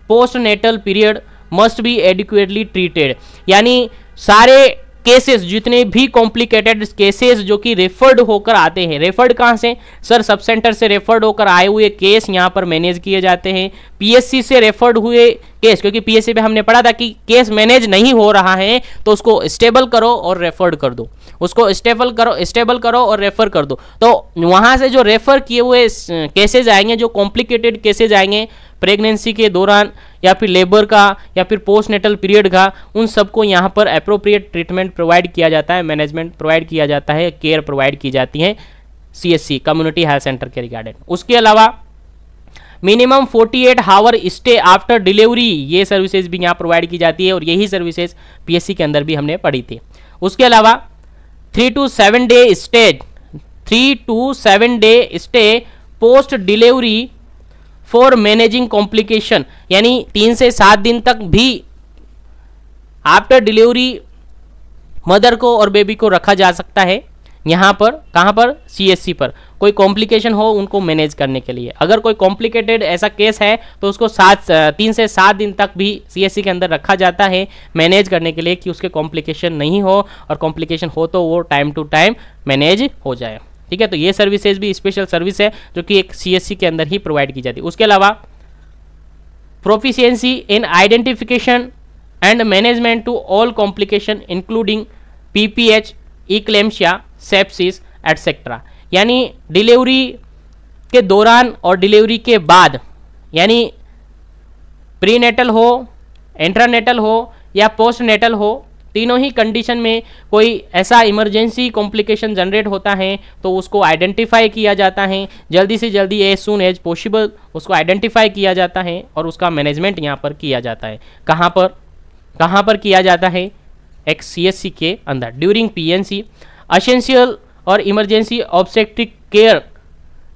post natal period must be adequately treated यानी सारे केसेस जितने भी कॉम्प्लिकेटेड केसेस जो कि रेफर्ड होकर आते हैं रेफर्ड कहाँ से सर सब सेंटर से रेफर्ड होकर आए हुए केस यहाँ पर मैनेज किए जाते हैं पीएससी से रेफर्ड हुए केस क्योंकि पीएससी में हमने पढ़ा था कि केस मैनेज नहीं हो रहा है तो उसको स्टेबल करो और रेफर्ड कर दो उसको स्टेबल करो स्टेबल करो और रेफर कर दो तो वहाँ से जो रेफर किए हुए केसेज आएंगे जो कॉम्प्लिकेटेड केसेज आएंगे प्रेगनेंसी के दौरान या फिर लेबर का या फिर पोस्ट नेटल पीरियड का उन सबको यहाँ पर अप्रोप्रिएट ट्रीटमेंट प्रोवाइड किया जाता है मैनेजमेंट प्रोवाइड किया जाता है केयर प्रोवाइड की जाती है सी कम्युनिटी हेल्थ सेंटर के रिगार्डेड उसके अलावा minimum 48 eight hour stay after delivery ये सर्विसेज भी यहाँ प्रोवाइड की जाती है और यही सर्विसेज पीएससी के अंदर भी हमने पढ़ी थी उसके अलावा three to seven day stay three to seven day stay post delivery for managing complication यानी तीन से सात दिन तक भी आफ्टर डिलीवरी मदर को और बेबी को रखा जा सकता है यहाँ पर कहाँ पर सीएससी पर कोई कॉम्प्लिकेशन हो उनको मैनेज करने के लिए अगर कोई कॉम्प्लिकेटेड ऐसा केस है तो उसको सात तीन से सात दिन तक भी सीएससी के अंदर रखा जाता है मैनेज करने के लिए कि उसके कॉम्प्लिकेशन नहीं हो और कॉम्प्लिकेशन हो तो वो टाइम टू टाइम मैनेज हो जाए ठीक है तो ये सर्विसेज भी स्पेशल सर्विस है जो कि एक सी के अंदर ही प्रोवाइड की जाती है उसके अलावा proficiency in identification and management to all complication including P P H eclampsia sepsis etcetera यानी डिलीवरी के दौरान और डिलीवरी के बाद यानी प्रीनेटल हो इंट्रानेटल हो या पोस्टनेटल हो तीनों ही कंडीशन में कोई ऐसा इमरजेंसी कॉम्प्लिकेशन जनरेट होता है तो उसको आइडेंटिफाई किया जाता है जल्दी से जल्दी एज सुन एज पॉसिबल उसको आइडेंटिफाई किया जाता है और उसका मैनेजमेंट यहाँ पर किया जाता है कहाँ पर कहाँ पर किया जाता है एक सी के अंदर during P N C essential और emergency obstetric care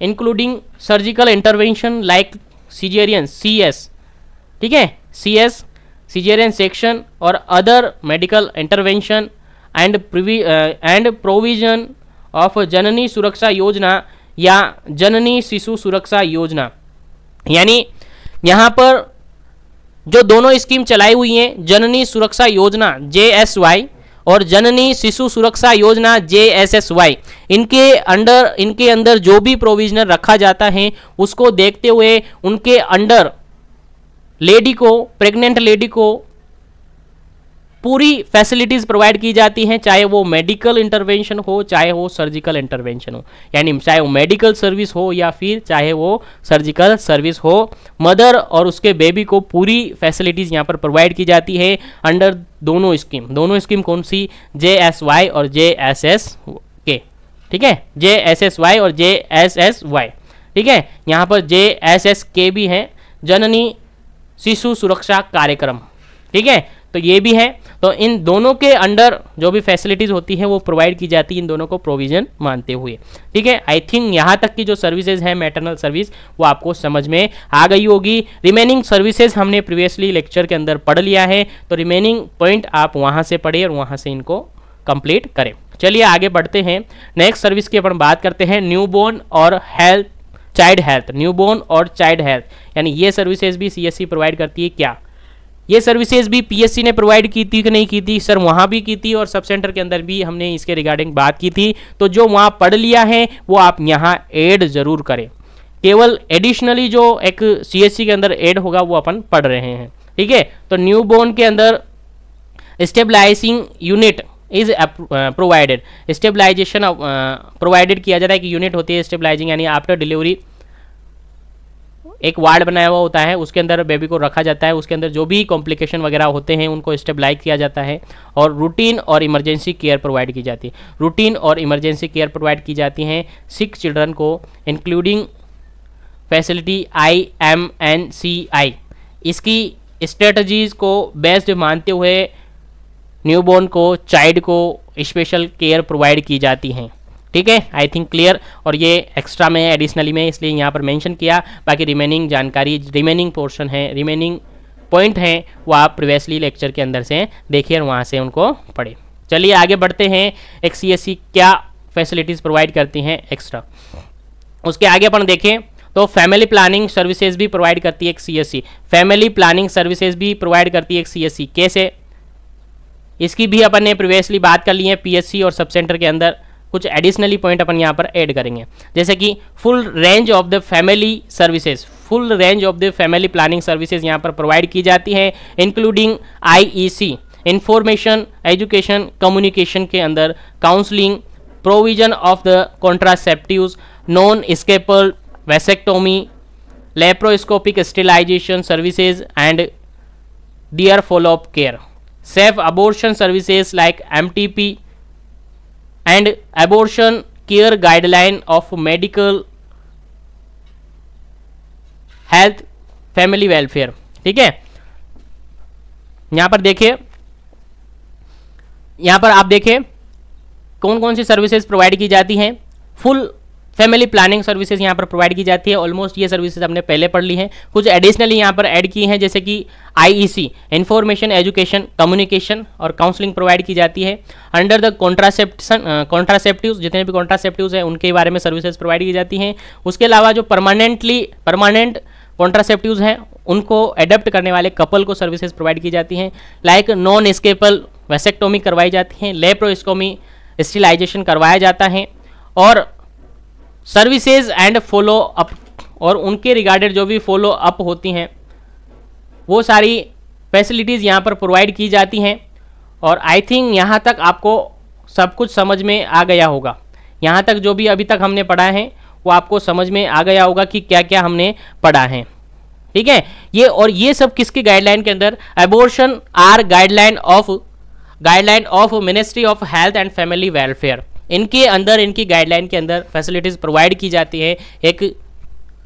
including surgical intervention like caesarean C S ठीक है सी एस सीजेरियन सेक्शन और other medical intervention and and provision of Janani Suraksha Yojana या जननी शिशु सुरक्षा योजना यानी यहाँ पर जो दोनों स्कीम चलाई हुई हैं जननी Suraksha Yojana J S Y और जननी Shishu Suraksha Yojana J S S Y इनके अंडर इनके अंदर जो भी प्रोविजनर रखा जाता है उसको देखते हुए उनके अंडर लेडी को प्रेग्नेंट लेडी को पूरी फैसिलिटीज़ प्रोवाइड की जाती हैं चाहे वो मेडिकल इंटरवेंशन हो चाहे वो सर्जिकल इंटरवेंशन हो यानी चाहे वो मेडिकल सर्विस हो या फिर चाहे वो सर्जिकल सर्विस हो मदर और उसके बेबी को पूरी फैसिलिटीज़ यहाँ पर प्रोवाइड की जाती है अंडर दोनों स्कीम दोनों स्कीम कौन सी जे एस वाई और जे एस एस के ठीक है जे एस एस वाई और जे एस एस वाई ठीक है यहाँ पर जे एस एस के भी हैं जननी शिशु सुरक्षा कार्यक्रम ठीक है तो ये भी है तो इन दोनों के अंडर जो भी फैसिलिटीज़ होती है वो प्रोवाइड की जाती है इन दोनों को प्रोविजन मानते हुए ठीक है आई थिंक यहाँ तक की जो सर्विसेज है मैटरनल सर्विस वो आपको समझ में आ गई होगी रिमेनिंग सर्विसेज हमने प्रीवियसली लेक्चर के अंदर पढ़ लिया है तो रिमेनिंग पॉइंट आप वहाँ से पढ़े और वहाँ से इनको कंप्लीट करें चलिए आगे बढ़ते हैं नेक्स्ट सर्विस की अपन बात करते हैं न्यू और हेल्थ चाइल्ड हेल्थ बोर्न और चाइल्ड हेल्थ यानी ये सर्विसेज भी सीएससी प्रोवाइड करती है क्या ये सर्विसेज भी पीएससी ने प्रोवाइड की थी कि नहीं की थी सर वहाँ भी की थी और सब सेंटर के अंदर भी हमने इसके रिगार्डिंग बात की थी तो जो वहाँ पढ़ लिया है वो आप यहाँ एड जरूर करें केवल एडिशनली जो एक सीएससी के अंदर एड होगा वो अपन पढ़ रहे हैं ठीक है तो बोर्न के अंदर stabilising unit is provided stabilisation provided किया जाता है कि यूनिट होती है स्टेबलाइजिंग यानी आफ्टर डिलीवरी एक वार्ड बनाया हुआ होता है उसके अंदर बेबी को रखा जाता है उसके अंदर जो भी कॉम्प्लिकेशन वगैरह होते हैं उनको स्टेबलाइज किया जाता है और रूटीन और इमरजेंसी केयर प्रोवाइड की जाती है रूटीन और इमरजेंसी केयर प्रोवाइड की जाती हैं सिक चिल्ड्रन को including facility I M N C I इसकी स्ट्रेटजीज़ को बेस्ड मानते हुए न्यूबॉर्न को चाइल्ड को स्पेशल केयर प्रोवाइड की जाती हैं ठीक है आई थिंक क्लियर और ये एक्स्ट्रा में है एडिशनली में इसलिए यहाँ पर मेंशन किया बाकी रिमेनिंग जानकारी रिमेनिंग पोर्शन है रिमेनिंग पॉइंट हैं वो आप प्रीवियसली लेक्चर के अंदर से देखिए और वहाँ से उनको पढ़े चलिए आगे बढ़ते हैं एक क्या फैसिलिटीज़ प्रोवाइड करती हैं एक्स्ट्रा उसके आगे अपन देखें तो फैमिली प्लानिंग सर्विसेज भी प्रोवाइड करती है एक सी फैमिली प्लानिंग सर्विसेज भी प्रोवाइड करती है एक सी कैसे इसकी भी अपन ने प्रीवियसली बात कर ली है पीएससी और सब सेंटर के अंदर कुछ एडिशनली पॉइंट अपन यहाँ पर ऐड करेंगे जैसे कि full range of the family services full range of the family planning services यहाँ पर प्रोवाइड की जाती हैं including IEC information education communication के अंदर counselling provision of the contraceptive non scalpel vasectomy laparoscopic sterilisation services and their follow up up care safe abortion services like M T P and abortion care guideline of medical health family welfare ठीक है यहां पर देखिए यहां पर आप देखें कौन कौन सी सर्विसेज प्रोवाइड की जाती हैं फुल फैमिली प्लानिंग सर्विसेज यहाँ पर प्रोवाइड की जाती है ऑलमोस्ट ये सर्विसेज हमने पहले पढ़ ली हैं कुछ एडिशनली यहाँ पर ऐड की हैं जैसे कि आईईसी इंफॉर्मेशन एजुकेशन कम्युनिकेशन और काउंसलिंग प्रोवाइड की जाती है अंडर द कॉन्ट्रासेप्शन कॉन्ट्रासेप्टिव जितने भी कॉन्ट्रासेप्टिव हैं उनके बारे में सर्विसेज प्रोवाइड की जाती हैं उसके अलावा जो परमानेंटली परमानेंट कॉन्ट्रासेप्टिव हैं उनको एडेप्ट करने वाले कपल को सर्विसेज प्रोवाइड की जाती हैं लाइक नॉन स्केपल वेसेक्टोमी करवाई जाती हैं लेप्रोस्कोमी स्टिलाइजेशन करवाया जाता है और सर्विसेज एंड फॉलो अप और उनके रिगार्डेड जो भी फॉलो अप होती हैं वो सारी फैसिलिटीज़ यहाँ पर प्रोवाइड की जाती हैं और आई थिंक यहाँ तक आपको सब कुछ समझ में आ गया होगा यहाँ तक जो भी अभी तक हमने पढ़ा है वो आपको समझ में आ गया होगा कि क्या क्या हमने पढ़ा है ठीक है ये और ये सब किसकी गाइडलाइन के अंदर abortion are guideline of guideline of ministry of health and family welfare इनके अंदर इनकी गाइडलाइन के अंदर फैसिलिटीज़ प्रोवाइड की जाती है एक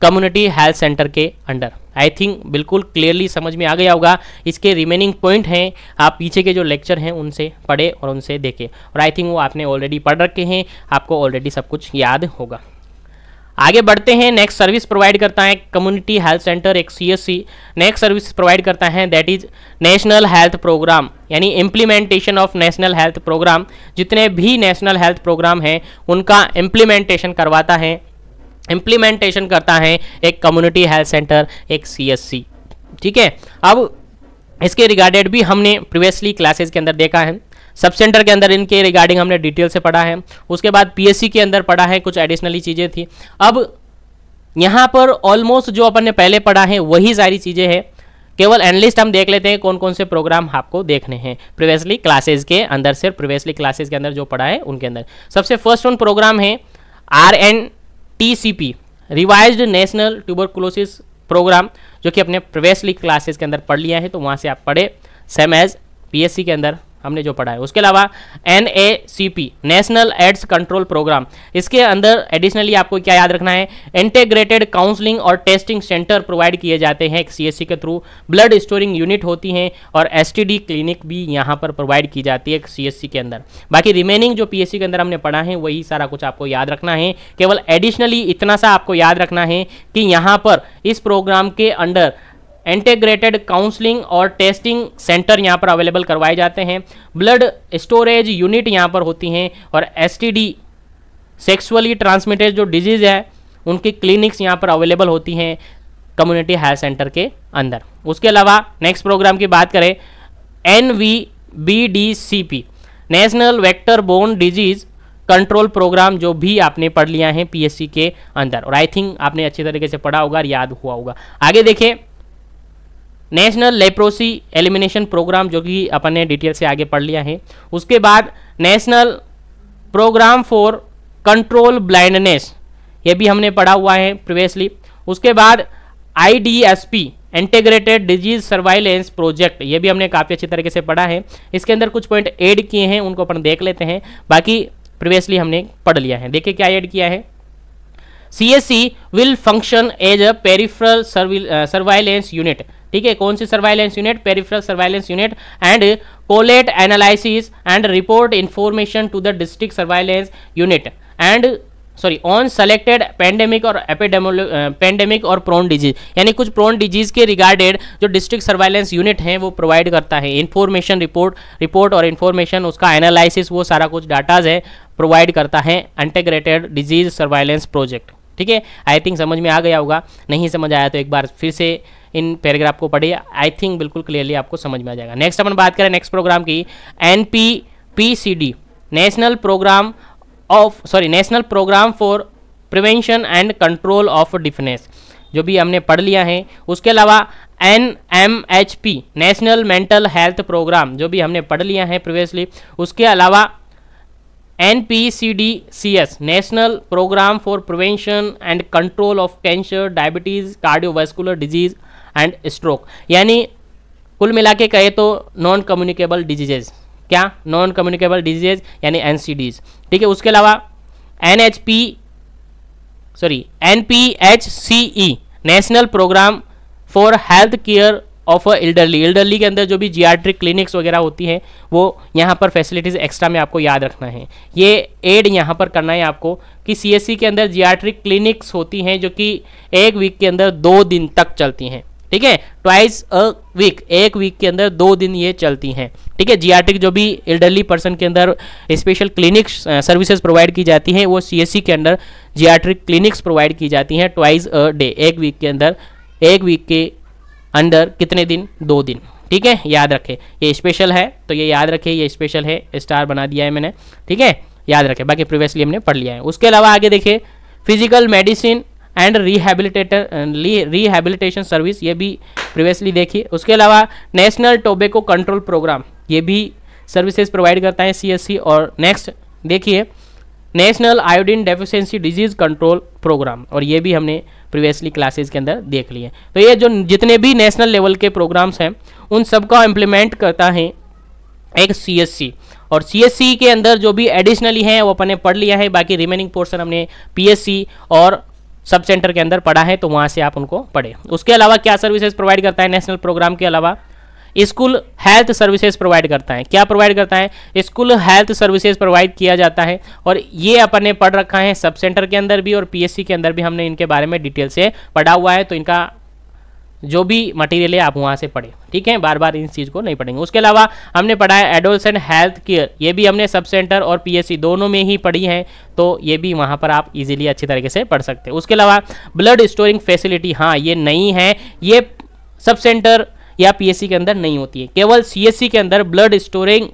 कम्युनिटी हेल्थ सेंटर के अंडर आई थिंक बिल्कुल क्लियरली समझ में आ गया होगा इसके रिमेनिंग पॉइंट हैं आप पीछे के जो लेक्चर हैं उनसे पढ़े और उनसे देखें और आई थिंक वो आपने ऑलरेडी पढ़ रखे हैं आपको ऑलरेडी सब कुछ याद होगा आगे बढ़ते हैं नेक्स्ट सर्विस प्रोवाइड करता है कम्युनिटी हेल्थ सेंटर एक सी नेक्स्ट सर्विस प्रोवाइड करता है that is national health programme यानी implementation of national health programme जितने भी नेशनल हेल्थ प्रोग्राम हैं उनका इम्प्लीमेंटेशन करवाता है इम्प्लीमेंटेशन करता है एक कम्युनिटी हेल्थ सेंटर एक सी ठीक है अब इसके रिगार्डेड भी हमने प्रीवियसली क्लासेज के अंदर देखा है सब सेंटर के अंदर इनके रिगार्डिंग हमने डिटेल से पढ़ा है उसके बाद पीएससी के अंदर पढ़ा है कुछ एडिशनली चीज़ें थी अब यहाँ पर ऑलमोस्ट जो अपन ने पहले पढ़ा है वही सारी चीज़ें हैं केवल एनलिस्ट हम देख लेते हैं कौन कौन से प्रोग्राम आपको देखने हैं प्रीवियसली क्लासेज के अंदर से प्रीवियसली क्लासेज के अंदर जो पढ़ा है उनके अंदर सबसे फर्स्ट वन प्रोग्राम है R N T C P revise national tuberculosis programme जो कि अपने प्रीवियसली क्लासेज के अंदर पढ़ लिया है तो वहाँ से आप पढ़े सेम एज पी के अंदर हमने जो पढ़ा है उसके अलावा N A C P national AIDS control programme इसके अंदर एडिशनली आपको क्या याद रखना है इंटेग्रेटेड काउंसलिंग और टेस्टिंग सेंटर प्रोवाइड किए जाते हैं सी के थ्रू ब्लड स्टोरिंग यूनिट होती हैं और एस क्लिनिक भी यहाँ पर प्रोवाइड की जाती है सी के अंदर बाकी रिमेनिंग जो पी के अंदर हमने पढ़ा है वही सारा कुछ आपको याद रखना है केवल एडिशनली इतना सा आपको याद रखना है कि यहाँ पर इस प्रोग्राम के अंडर इंटेग्रेटेड काउंसलिंग और टेस्टिंग सेंटर यहाँ पर अवेलेबल करवाए जाते हैं ब्लड स्टोरेज यूनिट यहाँ पर होती हैं और एस सेक्सुअली ट्रांसमिटेड जो डिजीज़ है उनकी क्लिनिक्स यहाँ पर अवेलेबल होती हैं कम्युनिटी हेल्थ सेंटर के अंदर उसके अलावा नेक्स्ट प्रोग्राम की बात करें N V B D C P national vector borne disease control programme जो भी आपने पढ़ लिया है सी के अंदर और आई थिंक आपने अच्छे तरीके से पढ़ा होगा और याद हुआ होगा आगे देखें नेशनल लेप्रोसी एलिमिनेशन प्रोग्राम जो कि अपन ने डिटेल से आगे पढ़ लिया है उसके बाद national programme for control blindness ये भी हमने पढ़ा हुआ है प्रीवियसली उसके बाद IDSP integrated disease surveillance project ये भी हमने काफ़ी अच्छी तरीके से पढ़ा है इसके अंदर कुछ पॉइंट ऐड किए हैं उनको अपन देख लेते हैं बाकी प्रीवियसली हमने पढ़ लिया है देखिए क्या ऐड किया है C S C will function as a surveil surveillance unit ठीक है कौन सी surveillance unit peripheral surveillance unit and collate analysis and report information to the district surveillance unit and sorry on selected pandemic और epidemic pandemic और prone disease यानी कुछ prone disease के regarded जो डिस्ट्रिक्ट सर्वाइलेंस यूनिट है वो provide करता है इन्फॉर्मेशन रिपोर्ट रिपोर्ट और इन्फॉर्मेशन उसका एनालिसिस वो सारा कुछ डाटाज है प्रोवाइड करता है इंटेग्रेटेड डिजीज सर्वाइलेंस प्रोजेक्ट ठीक है आई थिंक समझ में आ गया होगा नहीं समझ आया तो एक बार फिर से इन पैराग्राफ को पढ़िए आई थिंक बिल्कुल क्लियरली आपको समझ में आ जाएगा नेक्स्ट अपन बात करें नेक्स्ट प्रोग्राम की N P P C D national programme of sorry national programme for prevention and control of deafness जो भी हमने पढ़ लिया है उसके अलावा N M H P national mental health programme जो भी हमने पढ़ लिया है प्रीवियसली उसके अलावा N P C D C S national programme for prevention and control of cancer diabetes cardiovascular disease and stroke यानी कुल मिला के कहे तो नॉन कम्युनिकेबल डिजीजेज क्या नॉन कम्युनिकेबल डिजीजेज यानी एन ठीक है उसके अलावा N P sorry N P H C E national programme for health care of elderly elderly के अंदर जो भी जियाट्रिक क्लिनिक्स वगैरह होती हैं वो यहाँ पर फैसिलिटीज़ एक्स्ट्रा में आपको याद रखना है ये एड यहाँ पर करना है आपको कि सी के अंदर जियाट्रिक क्लिनिक्स होती हैं जो कि एक वीक के अंदर दो दिन तक चलती हैं ठीक है ट्वाइस अ वीक एक वीक के अंदर दो दिन ये चलती हैं ठीक है जियाटिक जो भी एल्डरली पर्सन के अंदर स्पेशल क्लिनिक्स सर्विसेज प्रोवाइड की जाती हैं वो सीएससी के अंदर जियाट्रिक क्लिनिक्स प्रोवाइड की जाती हैं ट्वाइस अ डे एक वीक के अंदर एक वीक के अंदर कितने दिन दो दिन ठीक है याद रखें ये स्पेशल है तो ये याद रखें ये स्पेशल है स्टार बना दिया है मैंने ठीक है याद रखें बाकी प्रीवियसली हमने पढ़ लिया है उसके अलावा आगे देखिए physical medicine and rehabilitator rehabilitation service ये भी प्रीवियसली देखिए उसके अलावा नेशनल टोबेको कंट्रोल प्रोग्राम ये भी सर्विसेज प्रोवाइड करता है सी और नेक्स्ट देखिए national iodine deficiency disease control programme और ये भी हमने प्रीवियसली क्लासेस के अंदर देख लिए तो ये जो जितने भी नेशनल लेवल के प्रोग्राम्स हैं उन सबका इम्प्लीमेंट करता है एक सी और सी के अंदर जो भी एडिशनली हैं वो अपने पढ़ लिया है बाकी रिमेनिंग पोर्सन हमने पी और सब सेंटर के अंदर पढ़ा है तो वहाँ से आप उनको पढ़े उसके अलावा क्या सर्विसेज प्रोवाइड करता है नेशनल प्रोग्राम के अलावा स्कूल हेल्थ सर्विसेज प्रोवाइड करता है क्या प्रोवाइड करता है स्कूल हेल्थ सर्विसेज प्रोवाइड किया जाता है और ये अपन ने पढ़ रखा है सब सेंटर के अंदर भी और पीएससी के अंदर भी हमने इनके बारे में डिटेल से पढ़ा हुआ है तो इनका जो भी मटेरियल है आप वहाँ से पढ़ें ठीक है बार बार इन चीज़ को नहीं पढ़ेंगे उसके अलावा हमने पढ़ा है एडोलसेंट हेल्थ केयर ये भी हमने सब सेंटर और पीएससी दोनों में ही पढ़ी है तो ये भी वहाँ पर आप इजीली अच्छी तरीके से पढ़ सकते हैं उसके अलावा ब्लड स्टोरिंग फैसिलिटी हाँ ये नहीं है ये सब सेंटर या पी के अंदर नहीं होती है केवल सी के अंदर ब्लड स्टोरिंग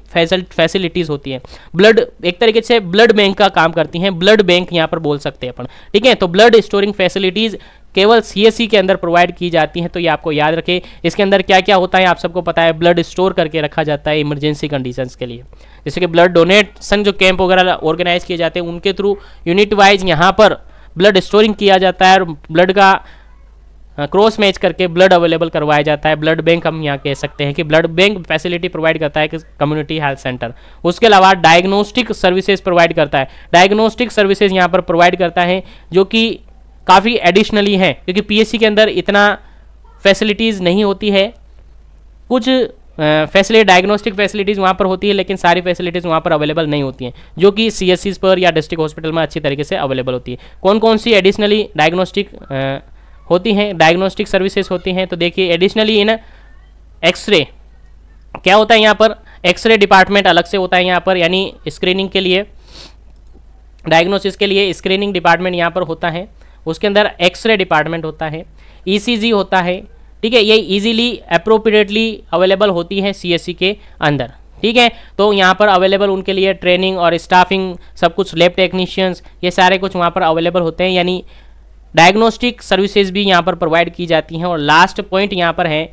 फैसिलिटीज होती है ब्लड एक तरीके से ब्लड बैंक का काम करती हैं ब्लड बैंक यहाँ पर बोल सकते हैं अपन ठीक है तो ब्लड स्टोरिंग फैसिलिटीज केवल सी e के अंदर प्रोवाइड की जाती हैं तो ये आपको याद रखें इसके अंदर क्या क्या होता है आप सबको पता है ब्लड स्टोर करके रखा जाता है इमरजेंसी कंडीशन के लिए जैसे कि ब्लड डोनेशन जो कैंप वगैरह ऑर्गेनाइज किए जाते हैं उनके थ्रू यूनिट वाइज यहाँ पर ब्लड स्टोरिंग किया जाता है और ब्लड का क्रॉस मैच करके ब्लड अवेलेबल करवाया जाता है ब्लड बैंक हम यहाँ कह सकते हैं कि ब्लड बैंक फैसिलिटी प्रोवाइड करता है कि कम्युनिटी हेल्थ सेंटर उसके अलावा डायग्नोस्टिक सर्विसेज प्रोवाइड करता है डायग्नोस्टिक सर्विसेज यहाँ पर प्रोवाइड करता है जो कि काफ़ी एडिशनली हैं क्योंकि पीएससी के अंदर इतना फैसिलिटीज़ नहीं होती है कुछ फैसिलिटी डायग्नोस्टिक फैसिलिटीज़ वहाँ पर होती है लेकिन सारी फैसिलिटीज़ वहाँ पर अवेलेबल नहीं होती हैं जो कि सी पर या डिस्ट्रिक्ट हॉस्पिटल में अच्छी तरीके से अवेलेबल होती है कौन कौन सी एडिशनली डायग्नोस्टिक होती हैं डायग्नोस्टिक सर्विसेज होती हैं तो देखिए एडिशनली इन एक्सरे क्या होता है यहाँ पर एक्सरे डिपार्टमेंट अलग से होता है यहाँ पर यानी स्क्रीनिंग के लिए डायग्नोसिस के लिए स्क्रीनिंग डिपार्टमेंट यहाँ पर होता है उसके अंदर एक्सरे डिपार्टमेंट होता है ईसीजी e होता है ठीक है ये इजीली अप्रोप्रिएटली अवेलेबल होती है सीएससी e के अंदर ठीक है तो यहाँ पर अवेलेबल उनके लिए ट्रेनिंग और स्टाफिंग सब कुछ लेब टेक्नीशियंस ये सारे कुछ वहाँ पर अवेलेबल होते हैं यानी डायग्नोस्टिक सर्विसेज भी यहाँ पर प्रोवाइड की जाती हैं और लास्ट पॉइंट यहाँ पर है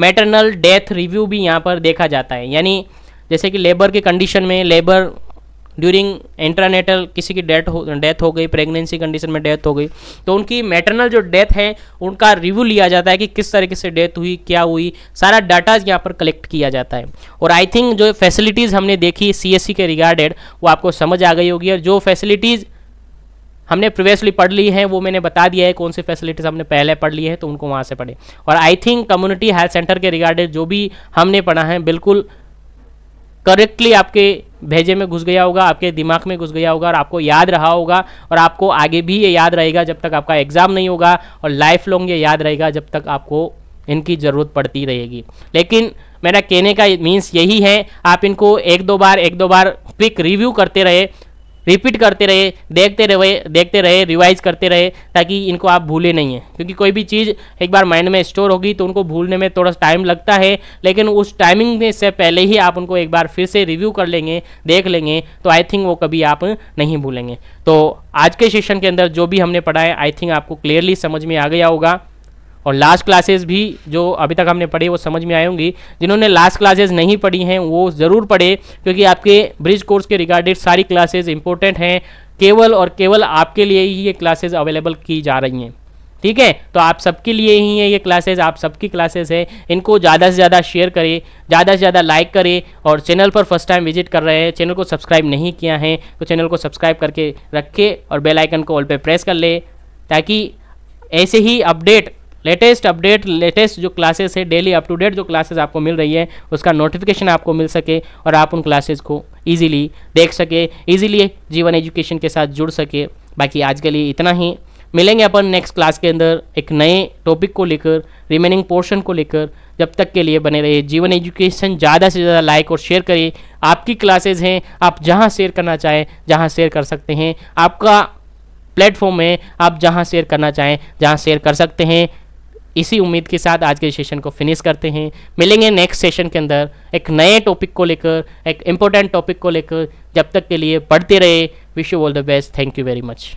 मेटरनल डेथ रिव्यू भी यहाँ पर देखा जाता है यानी जैसे कि लेबर के कंडीशन में लेबर ड्यूरिंग इंट्रानेटल किसी की डेथ हो डेथ हो गई प्रेगनेंसी कंडीशन में डेथ हो गई तो उनकी मैटरनल जो डेथ है उनका रिव्यू लिया जाता है कि किस तरीके से डेथ हुई क्या हुई सारा डाटा यहाँ पर कलेक्ट किया जाता है और आई थिंक जो फैसिलिटीज़ हमने देखी सी के रिगार्डेड वो आपको समझ आ गई होगी और जो फैसिलिटीज़ हमने प्रीवियसली पढ़ ली है वो मैंने बता दिया है कौन सी फैसिलिटीज़ हमने पहले पढ़ ली है तो उनको वहाँ से पढ़े और I think community health centre के रिगार्डेड जो भी हमने पढ़ा है बिल्कुल करेक्टली आपके भेजे में घुस गया होगा आपके दिमाग में घुस गया होगा और आपको याद रहा होगा और आपको आगे भी ये याद रहेगा जब तक आपका एग्ज़ाम नहीं होगा और लाइफ लॉन्ग ये याद रहेगा जब तक आपको इनकी ज़रूरत पड़ती रहेगी लेकिन मेरा कहने का मीन्स यही है आप इनको एक दो बार एक दो बार क्विक रिव्यू करते रहे रिपीट करते रहे देखते रहे देखते रहे रिवाइज करते रहे ताकि इनको आप भूले नहीं हैं क्योंकि कोई भी चीज़ एक बार माइंड में स्टोर होगी तो उनको भूलने में थोड़ा टाइम लगता है लेकिन उस टाइमिंग में से पहले ही आप उनको एक बार फिर से रिव्यू कर लेंगे देख लेंगे तो आई थिंक वो कभी आप नहीं भूलेंगे तो आज के सेशन के अंदर जो भी हमने पढ़ा है आई थिंक आपको क्लियरली समझ में आ गया होगा और लास्ट क्लासेस भी जो अभी तक हमने पढ़े वो समझ में आए होंगी जिन्होंने लास्ट क्लासेस नहीं पढ़ी हैं वो ज़रूर पढ़े क्योंकि आपके ब्रिज कोर्स के रिगार्डेड सारी क्लासेस इंपॉर्टेंट हैं केवल और केवल आपके लिए ही ये क्लासेस अवेलेबल की जा रही हैं ठीक है तो आप सबके लिए ही है ये क्लासेस आप सबकी क्लासेस है इनको ज़्यादा से ज़्यादा शेयर करें ज़्यादा से ज़्यादा लाइक करें और चैनल पर फर्स्ट टाइम विजिट कर रहे हैं चैनल को सब्सक्राइब नहीं किया है तो चैनल को सब्सक्राइब करके रखें और बेलाइकन को ऑल पर प्रेस कर ले ताकि ऐसे ही अपडेट लेटेस्ट अपडेट लेटेस्ट जो क्लासेस है डेली अप टू डेट जो क्लासेस आपको मिल रही है उसका नोटिफिकेशन आपको मिल सके और आप उन क्लासेस को इजीली देख सके इजीली जीवन एजुकेशन के साथ जुड़ सके बाकी आज के लिए इतना ही मिलेंगे अपन नेक्स्ट क्लास के अंदर एक नए टॉपिक को लेकर रिमेनिंग पोर्शन को लेकर जब तक के लिए बने रहिए जीवन एजुकेशन ज़्यादा से ज़्यादा लाइक और शेयर करिए आपकी क्लासेज हैं आप जहाँ शेयर करना चाहें जहाँ शेयर कर सकते हैं आपका प्लेटफॉर्म है आप जहाँ शेयर करना चाहें जहाँ शेयर कर सकते हैं इसी उम्मीद के साथ आज के सेशन को फिनिश करते हैं मिलेंगे नेक्स्ट सेशन के अंदर एक नए टॉपिक को लेकर एक इम्पोर्टेंट टॉपिक को लेकर जब तक के लिए पढ़ते रहे wish you all the best thank you very much